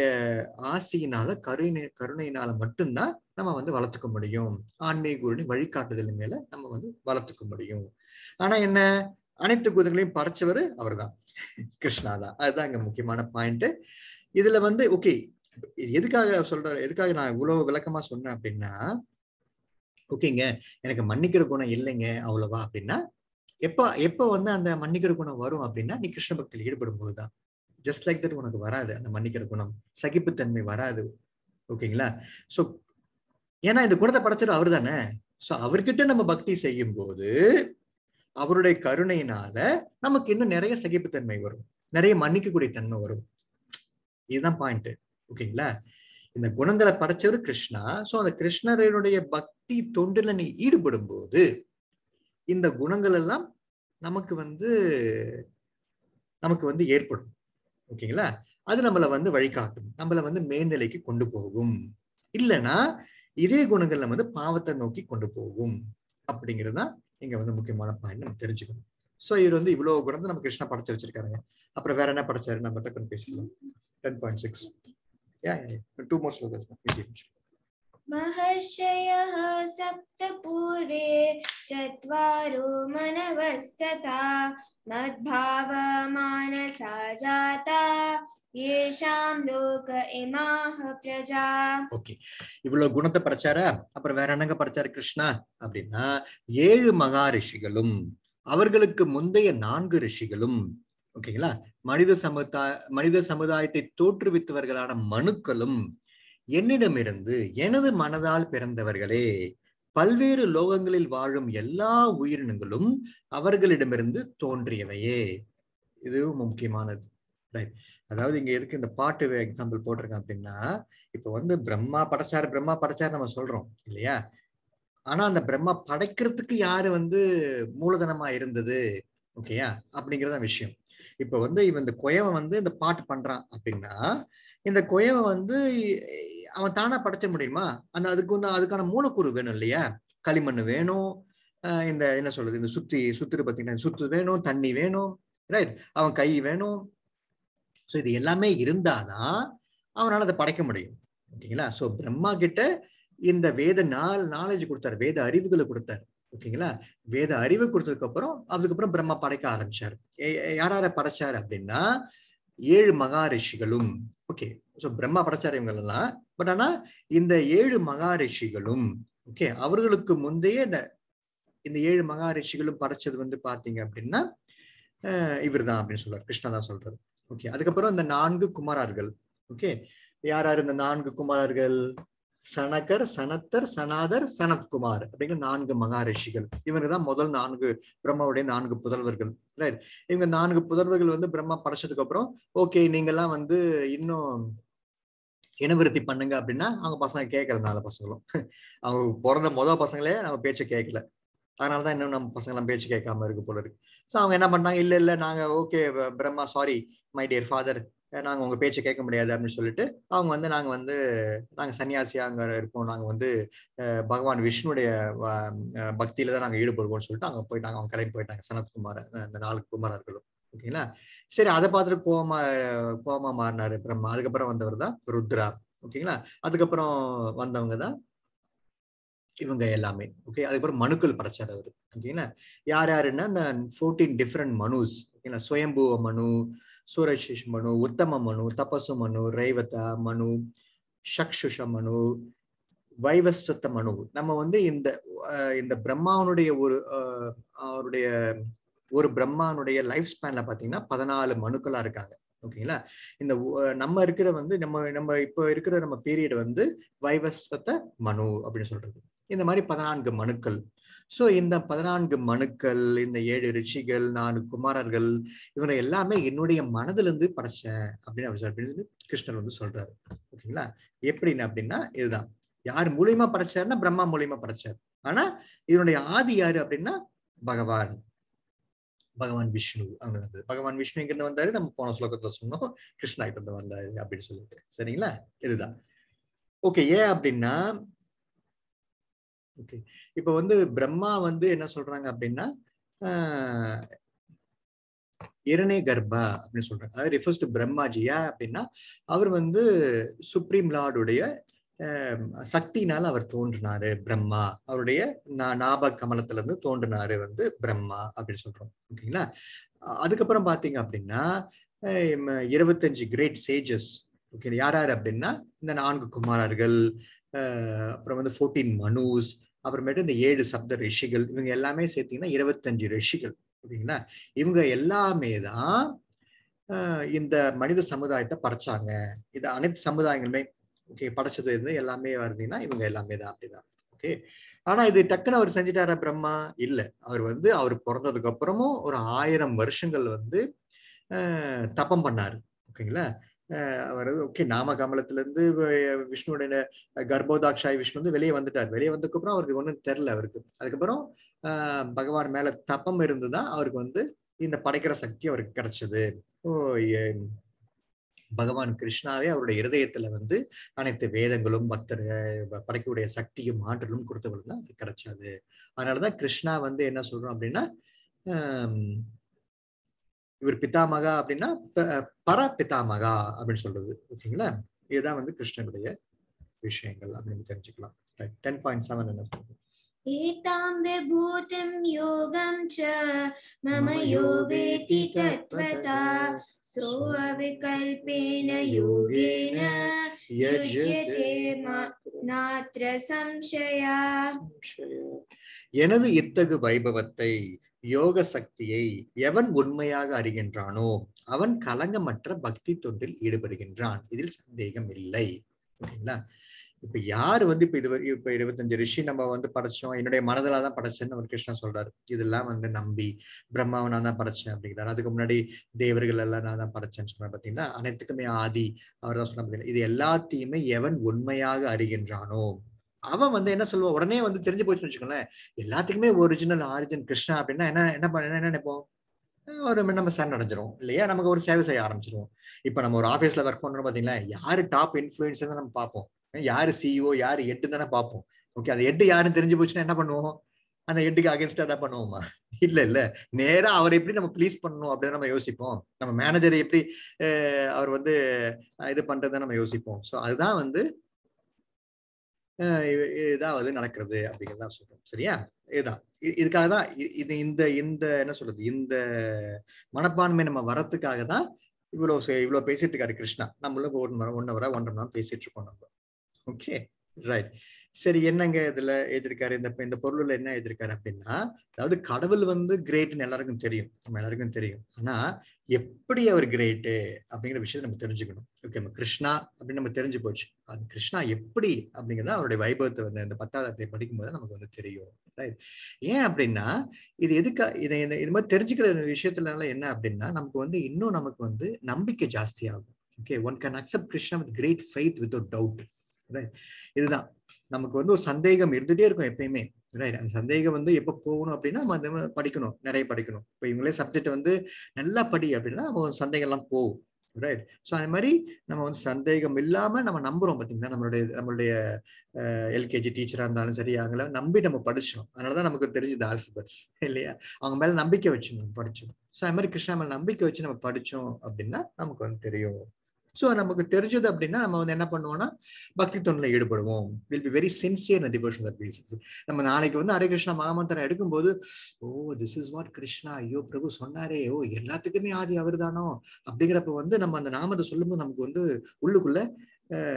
ஆசையினால கருணை கருணையினால மட்டும்தான் நம்ம வந்து வளர்த்துக்க முடியும் ஆன்மீக குருணி வழிகாட்டுதல் மேல நம்ம வந்து வளர்த்துக்க முடியும் ஆனா என்ன அனைத்து குணங்களையும் படைச்சவர் அவர்தான் கிருஷ்ணாதான் அதுதான் இங்க முக்கியமான பாயிண்ட் இதுல வந்து ஓகே எதுக்காக சொல்ற எதுக்காக நான் இவ்வளவு விளக்கமா சொன்னேன் அப்படின்னா ஓகேங்க எனக்கு மன்னிக்கிற குணம் இல்லைங்க அவ்வளவா அப்படின்னா எப்ப எப்ப வந்து அந்த மன்னிக்கிற குணம் வரும் அப்படின்னா நீ கிருஷ்ண பக்தியில் ஈடுபடும் போதுதான் ஜஸ்ட் லைக் தட் உனக்கு வராது அந்த மன்னிக்கிற குணம் சகிப்புத்தன்மை வராது ஓகேங்களா ஸோ ஏன்னா இந்த குணத்தை படைச்சது அவர் தானே ஸோ அவர்கிட்ட நம்ம பக்தி செய்யும் போது அவருடைய கருணையினால நமக்கு இன்னும் நிறைய சகிப்புத்தன்மை வரும் நிறைய மன்னிக்கக்கூடிய தன்மை வரும் இதுதான் பாயிண்ட் ஓகேங்களா இந்த குணங்களை படைச்சவர் கிருஷ்ணா சோ அந்த கிருஷ்ணரனுடைய பக்தி தொண்டுல நீ ஈடுபடும் போது இந்த குணங்கள் எல்லாம் நமக்கு வந்து நமக்கு வந்து ஏற்படும் ஓகேங்களா அது நம்மளை வந்து வழிகாட்டும் நம்மளை வந்து மேல்நிலைக்கு கொண்டு போகும் இல்லைன்னா இதே குணங்கள் வந்து பாவத்தை நோக்கி கொண்டு போகும் அப்படிங்கிறது தான் இங்க வந்து முக்கியமான பாயிண்ட் நம்ம தெரிஞ்சுக்கணும் சோ இவர் வந்து இவ்வளவு குணத்தை நம்ம கிருஷ்ணா படைச்சு வச்சிருக்காருங்க அப்புறம் வேற என்ன படைச்சாரு நம்ம டக்குன்னு பேசிக்கலாம் ten point six two more slokas महर्षयः सप्तपूर्वे चत्वारो मनवस्तथा मद्भावमानसा जाता ஏஷாம் லோக இமாக பிரஜா ஓகே இவ்வளவு குணத்தை படைச்சாரா அப்புறம் வேற என்னங்க படைச்சாரு கிருஷ்ணா அப்படின்னா ஏழு மகாரிஷிகளும் அவர்களுக்கு முந்தைய நான்கு ரிஷிகளும் ஓகேங்களா மனித சமுதாய மனித சமுதாயத்தை தோற்றுவித்தவர்களான மனுக்களும் என்னிடமிருந்து எனது மனதால் பிறந்தவர்களே பல்வேறு லோகங்களில் வாழும் எல்லா உயிரினங்களும் அவர்களிடமிருந்து தோன்றியவையே இதுவும் முக்கியமானது ரைட் அதாவது இங்க எதுக்கு இந்த பாட்டு எக்ஸாம்பிள் போட்டிருக்கேன் அப்படின்னா இப்ப வந்து பிரம்மா படைச்சார் பிரம்மா படைச்சார் நம்ம சொல்றோம் இல்லையா ஆனா அந்த பிரம்மா படைக்கிறதுக்கு யாரு வந்து மூலதனமா இருந்தது ஓகேயா அப்படிங்கிறதா விஷயம் இப்ப வந்து இவன் இந்த குயவ வந்து இந்த பாட்டு பண்றான் அப்படின்னா இந்த குயவை வந்து அவன் தானா படைச்ச முடியுமா அந்த அதுக்கு வந்து அதுக்கான மூலக்கூறு வேணும் இல்லையா களிமண் வேணும் இந்த என்ன சொல்றது இந்த சுத்தி சுத்துரு பார்த்தீங்கன்னா சுத்து வேணும் தண்ணி வேணும் ரைட் அவன் கை வேணும் ஸோ இது எல்லாமே இருந்தாதான் அவனால் அதை படைக்க முடியும் ஓகேங்களா ஸோ பிரம்மா கிட்ட இந்த வேத நாள் நாலேஜ் கொடுத்தாரு வேத அறிவுகளை கொடுத்தாரு ஓகேங்களா வேத அறிவு கொடுத்ததுக்கு அப்புறம் அதுக்கப்புறம் பிரம்மா படைக்க ஆரம்பிச்சாரு யார் யார படைச்சாரு அப்படின்னா ஏழு மகா ரிஷிகளும் ஓகே ஸோ பிரம்மா படைச்சார் இவங்களெல்லாம் பட் ஆனா இந்த ஏழு மகா ரிஷிகளும் ஓகே அவர்களுக்கு முந்தைய இந்த இந்த ஏழு மகா ரிஷிகளும் படைச்சது வந்து பாத்தீங்க அப்படின்னா இவர் தான் அப்படின்னு சொல்றாரு கிருஷ்ணா தான் சொல்றாரு ஓகே அதுக்கப்புறம் இந்த நான்கு குமாரர்கள் ஓகே யார் யார் இந்த நான்கு குமாரர்கள் சனகர் சனத்தர் சனாதர் சனத்குமார் அப்படிங்கிற நான்கு மகாரிஷிகள் இவங்க தான் முதல் நான்கு பிரம்மாவுடைய நான்கு புதல்வர்கள் ரைட் இவங்க நான்கு புதல்வர்கள் வந்து பிரம்மா படைச்சதுக்கு அப்புறம் ஓகே நீங்கெல்லாம் வந்து இன்னும் இனவிருத்தி பண்ணுங்க அப்படின்னா அவங்க பசங்க கேட்கல நாலு பசங்களும் அவங்க பிறந்த முதல் பசங்களே நம்ம பேச்சை கேட்கல அதனாலதான் இன்னும் நம்ம பசங்களாம் பேச்சு கேட்காம இருக்கு போல இருக்கு ஸோ அவங்க என்ன பண்ணாங்க இல்ல இல்ல நாங்க okay Brahma sorry my dear father நாங்கள் உங்கள் பேச்சை கேட்க முடியாது அப்படின்னு சொல்லிட்டு அவங்க வந்து நாங்கள் வந்து நாங்கள் சன்னியாசியாக அங்கே இருக்கோம் நாங்கள் வந்து பகவான் விஷ்ணுடைய பக்தியில தான் நாங்கள் ஈடுபடுவோம்னு சொல்லிட்டு அங்கே போயிட்டாங்க அவங்க கிளம்பி போயிட்டாங்க சனத்குமார் அந்த நாலு குமாரர்களும் ஓகேங்களா சரி அதை பார்த்துட்டு கோமா கோமா மாறினாரு பிரம்மா அதுக்கப்புறம் வந்தவர் தான் ருத்ரா ஓகேங்களா அதுக்கப்புறம் வந்தவங்க தான் இவங்க எல்லாமே ஓகே அதுக்கப்புறம் மனுக்கள் பிரச்சார அவர் ஓகேங்களா யார் யாருன்னா இந்த ஃபோர்டீன் டிஃப்ரெண்ட் மனுஸ் ಏನ ಸ್ವಯಂಭುವ மனு ಸೂರಶಿಷ್ மனு உத்தம மனு தபசு மனு ரைவத மனு சக்ஷுஷ மனு வைவஸ்வத்த மனு நம்ம வந்து இந்த இந்த பிரம்மாவனுடைய ஒரு அவருடைய ஒரு பிரம்மானுடைய லைஃப் ஸ்பேன்ல பாத்தீங்கன்னா பதினாலு மனுக்களா இருக்காங்க ஓகேங்களா இந்த நம்ம இருக்கிற வந்து நம்ம நம்ம இப்போ இருக்கிற நம்ம பீரியட் வந்து வைவஸ்வத்த மனு அப்படின்னு சொல்றது இந்த மாதிரி பதினான்கு மனுக்கள் சோ இந்த பதினான்கு மனுக்கள் இந்த ஏழு ரிஷிகள் நாலு குமாரர்கள் இவரை எல்லாமே என்னுடைய மனதுல இருந்து படைச்சேன் அப்படின்னு அவர் அப்படின்னு கிருஷ்ணர் வந்து சொல்றாரு ஓகேங்களா எப்படின்னு அப்படின்னா இதுதான் யார் மூலியமா படைச்சாருன்னா பிரம்மா மூலியமா படைச்சார் ஆனா இதனுடைய ஆதி யாரு அப்படின்னா பகவான் பகவான் விஷ்ணு அவங்க வந்து பகவான் விஷ்ணு இருந்து வந்தாரு நம்ம போன ஸ்லோகத்துல சொன்னோம் கிருஷ்ணா கிட்ட வந்தாரு அப்படின்னு சொல்லிட்டு சரிங்களா இதுதான் ஓகே ஏன் அப்படின்னா ஓகே இப்ப வந்து பிரம்மா வந்து என்ன சொல்றாங்க அப்படின்னா இரணே கர்ப்பா அப்படின்னு சொல்றாங்க அதாவது ரிஃபர்ஸ் டு பிரம்மாஜி ஏன் அப்படின்னா அவர் வந்து சுப்ரீம் லார்டுடைய சக்தினால அவர் தோன்றினாரு பிரம்மா அவருடைய நாப கமலத்துல இருந்து தோன்றினாரு வந்து பிரம்மா அப்படின்னு சொல்றோம் ஓகேங்களா அதுக்கப்புறம் பாத்தீங்க அப்படின்னா இருபத்தஞ்சு கிரேட் சேஜஸ் ஓகே யார் யார் அப்படின்னா இந்த நான்கு குமாரர்கள் அப்புறம் வந்து ஃபோர்டீன் மனுஸ் அப்புறமேட்டு இந்த ஏழு சப்த ரிஷிகள் இவங்க எல்லாமே சேர்த்தீங்கன்னா இருபத்தஞ்சு ரிஷிகள் ஓகேங்களா இவங்க எல்லாமே தான் இந்த மனித சமுதாயத்தை படைச்சாங்க இது அனைத்து சமுதாயங்களுமே ஓகே படைச்சது இருந்து எல்லாமே வருதுன்னா இவங்க எல்லாமே தான் அப்படிதான் ஓகே ஆனா இது டக்குன்னு அவர் செஞ்சிட்டாரா பிரம்மா இல்ல அவர் வந்து அவர் பிறந்ததுக்கு அப்புறமும் ஒரு ஆயிரம் வருஷங்கள் வந்து தப்பம் பண்ணாரு ஓகேங்களா அவர் ஓகே நாம கமலத்திலேருந்து விஷ்ணுடைய கர்ப்போதாட்சாய் விஷ்ணு வந்து வெளியே வந்துட்டார் வெளியே வந்ததுக்கப்புறம் அவருக்கு ஒன்றும் தெரில அவருக்கு அதுக்கப்புறம் பகவான் மேல தப்பம் இருந்துதான் அவருக்கு வந்து இந்த படைக்கிற சக்தி அவருக்கு கிடைச்சது ஓ பகவான் கிருஷ்ணாவே அவருடைய இருதயத்துல வந்து அனைத்து வேதங்களும் பக்தர் படைக்கக்கூடிய சக்தியும் ஆற்றலும் கொடுத்தவர்கள் தான் அவருக்கு கிடைச்சாது அதனாலதான் கிருஷ்ணா வந்து என்ன சொல்றோம் அப்படின்னா இவர் பிதாமகா அப்படின்னா பர பிதாமகா அப்படின்னு சொல்றது ஓகேங்களா இதுதான் வந்து கிருஷ்ணனுடைய விஷயங்கள் அப்படின்னு தெரிஞ்சுக்கலாம் டென் பாயிண்ட் செவன் என்ன சொல்றது एतां विभूतिं योगं च मम तत्त्वता सोऽविकल्पेन योगेन युज्यते எனது இத்தகு வைபவத்தை யோக சக்தியை எவன் உண்மையாக அறிகின்றானோ அவன் கலங்கமற்ற பக்தி தொண்டில் ஈடுபடுகின்றான் இதில் சந்தேகம் இல்லை ஓகேங்களா இப்ப யார் வந்து இப்ப இது இப்ப இருபத்தஞ்சு ரிஷி நம்ம வந்து படைச்சோம் என்னுடைய மனதில தான் படைச்சேன்னு அவர் கிருஷ்ணா சொல்றாரு இதெல்லாம் வந்து நம்பி பிரம்மாவை நான் தான் படைச்சேன் அப்படிங்கிறாரு அதுக்கு முன்னாடி தேவர்கள் எல்லாம் நான் தான் படைச்சேன்னு சொன்னேன் பாத்தீங்கன்னா அனைத்துக்குமே ஆதி அவர் தான் சொன்ன இது எல்லாத்தையுமே எவன் உண்மையாக அறிகின்றானோ அவன் வந்து என்ன சொல்லுவான் உடனே வந்து தெரிஞ்சு போச்சுன்னு வச்சுக்கோங்களேன் எல்லாத்துக்குமே ஒரிஜினல் ஆரிஜின் கிருஷ்ணா அப்படின்னா என்ன என்ன பண்ண என்ன நினைப்போம் ஒரு நம்ம சன் அடைஞ்சிரும் இல்லையா நமக்கு ஒரு சேவை செய்ய ஆரம்பிச்சிருவோம் இப்போ நம்ம ஒரு ஆஃபீஸ்ல ஒர்க் பண்றோம் பார்த்தீங்களா யாரு டாப் இன்ஃபுளுன்சர் தான் நம்ம பார்ப்போம் யாரு சிஇஓ e யாரு எட்டு தானே பார்ப்போம் ஓகே அந்த எட்டு யாருன்னு தெரிஞ்சு போச்சுன்னா என்ன பண்ணுவோம் அந்த எட்டுக்கு அகேன்ஸ்டா தான் பண்ணுவோமா இல்ல இல்ல நேரா அவரை எப்படி நம்ம ப்ளீஸ் பண்ணணும் அப்படின்னு நம்ம யோசிப்போம் நம்ம மேனேஜரை எப்படி அவர் வந்து இது பண்றதை நம்ம யோசிப்போம் ஸோ அதுதான் வந்து இதான் வந்து நடக்கிறது அப்படிங்கிறதா சொல்றோம் சரியா இதுதான் இதுக்காக தான் இது இந்த இந்த என்ன சொல்றது இந்த மனப்பான்மை நம்ம வரத்துக்காக தான் இவ்வளவு இவ்வளவு பேசிட்டு இருக்காரு கிருஷ்ணா நம்மள ஒரு ஒன் ஹவரா ஒன்றரை பேசிட்டு இருக்கோம் நம்ம ஓகே ரைட் சரி என்னங்க இதுல எழுதியிருக்காரு இந்த இந்த பொருளில் என்ன எழுதியிருக்காரு அப்படின்னா அதாவது கடவுள் வந்து கிரேட்னு எல்லாருக்கும் தெரியும் நம்ம எல்லாருக்கும் தெரியும் ஆனா எப்படி அவர் கிரேட்டு அப்படிங்கிற விஷயத்தை நம்ம தெரிஞ்சுக்கணும் ஓகே நம்ம கிருஷ்ணா அப்படின்னு நம்ம தெரிஞ்சு போச்சு அது கிருஷ்ணா எப்படி அப்படிங்கிறத அவருடைய வைபவத்தை வந்து இந்த பத்தாவதத்தை படிக்கும் படிக்கும்போது நமக்கு வந்து தெரியும் ரைட் ஏன் அப்படின்னா இது எதுக்கா இதை இது மாதிரி தெரிஞ்சுக்கிற விஷயத்துலனால என்ன அப்படின்னா நமக்கு வந்து இன்னும் நமக்கு வந்து நம்பிக்கை ஜாஸ்தியாகும் okay one can accept Krishna with great faith without doubt இதுதான் நமக்கு வந்து ஒரு சந்தேகம் இருந்துட்டே இருக்கும் எப்பயுமே ரைட் அந்த சந்தேகம் வந்து எப்போ போகணும் அப்படின்னா நம்ம அந்த படிக்கணும் நிறைய படிக்கணும் இப்போ இவங்களே சப்ஜெக்ட் வந்து நல்லா படி அப்படின்னா சந்தேகம் எல்லாம் போகும் ரைட் ஸோ அது மாதிரி நம்ம வந்து சந்தேகம் இல்லாம நம்ம நம்புறோம் பாத்தீங்கன்னா நம்மளுடைய நம்மளுடைய எல்கேஜி டீச்சரா இருந்தாலும் சரி அவங்கள நம்பி நம்ம படிச்சோம் அதனால தான் நமக்கு தெரிஞ்சது ஆல்ஃபபெட்ஸ் *laughs* இல்லையா அவங்க மேல நம்பிக்கை வச்சு நம்ம படிச்சோம் ஸோ அது மாதிரி கிருஷ்ணா மேல நம்பிக்கை வச்சு நம்ம படிச்சோம் அப்படின்னா நமக்கு வந்து தெரியும் ஸோ நமக்கு தெரிஞ்சது அப்படின்னா நம்ம வந்து என்ன பண்ணுவோம்னா பக்தி தொண்டில் ஈடுபடுவோம் வில் பி வெரி சின்சியர் இந்த டிவோஷன் பேசிஸ் நம்ம நாளைக்கு வந்து ஹரே கிருஷ்ணா மகாமந்திரம் எடுக்கும்போது oh this is what Krishna ஐயோ பிரபு சொன்னாரே ஓ எல்லாத்துக்குமே ஆதி அவர் தானோ அப்படிங்கிறப்ப வந்து நம்ம அந்த நாமத்தை சொல்லும்போது நமக்கு வந்து உள்ளுக்குள்ள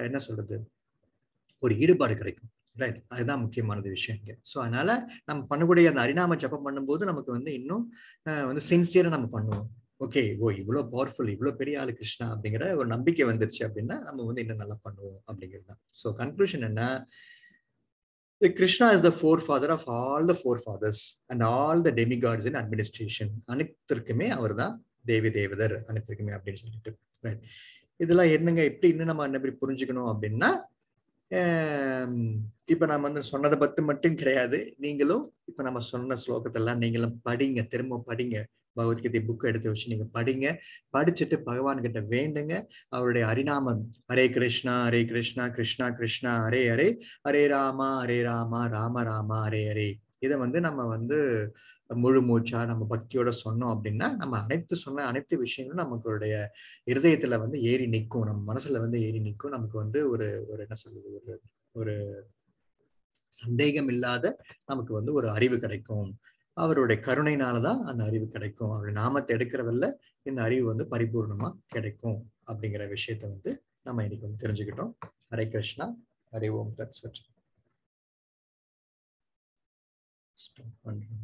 என்ன சொல்றது ஒரு ஈடுபாடு கிடைக்கும் ரைட் அதுதான் முக்கியமானது விஷயம் இங்கே ஸோ அதனால நம்ம பண்ணக்கூடிய அந்த அரிணாம ஜப்பம் பண்ணும்போது நமக்கு வந்து இன்னும் வந்து சின்சியரா நம்ம பண்ணுவோம் ஓகே ஓ இவ்வளோ பவர்ஃபுல் இவ்வளோ பெரிய ஆளு கிருஷ்ணா அப்படிங்கிற ஒரு நம்பிக்கை வந்துருச்சு அப்படின்னா நம்ம வந்து இன்னும் நல்லா பண்ணுவோம் அப்படிங்கிறது தான் ஸோ கன்க்ளூஷன் என்ன Krishna is the forefather of all the forefathers and all the gods in administration அனைத்திற்குமே அவர் தான் தேவி தேவதர் அனைத்திற்குமே அப்படின்னு சொல்லிட்டு ரைட் இதெல்லாம் என்னங்க எப்படி இன்னும் நம்ம என்ன எப்படி புரிஞ்சுக்கணும் அப்படின்னா இப்ப நம்ம வந்து சொன்னதை பத்து மட்டும் கிடையாது நீங்களும் இப்ப நம்ம சொன்ன ஸ்லோகத்தெல்லாம் நீங்களும் படிங்க திரும்ப படிங்க பகவத்கீதை புக் எடுத்து வச்சு நீங்க படிங்க படிச்சுட்டு பகவான் கிட்ட வேண்டுங்க அவருடைய அரிநாமம் ஹரே கிருஷ்ணா ஹரே கிருஷ்ணா கிருஷ்ணா கிருஷ்ணா ஹரே ஹரே ஹரே ராமா ஹரே ராமா ராம ராமா ஹரே ஹரே இதை வந்து நம்ம வந்து முழு மூச்சா நம்ம பக்தியோட சொன்னோம் அப்படின்னா நம்ம அனைத்து சொன்ன அனைத்து விஷயங்களும் நமக்குடைய இருதயத்துல வந்து ஏறி நிற்கும் நம்ம மனசுல வந்து ஏறி நிற்கும் நமக்கு வந்து ஒரு ஒரு என்ன சொல்றது ஒரு ஒரு சந்தேகம் இல்லாத நமக்கு வந்து ஒரு அறிவு கிடைக்கும் அவருடைய தான் அந்த அறிவு கிடைக்கும் அவருடைய நாமத்தை எடுக்கிறவல்ல இந்த அறிவு வந்து பரிபூர்ணமா கிடைக்கும் அப்படிங்கிற விஷயத்த வந்து நம்ம இன்னைக்கு வந்து தெரிஞ்சுக்கிட்டோம் ஹரே கிருஷ்ணா ஹரி ஓம் தத் சட் பண்றோம்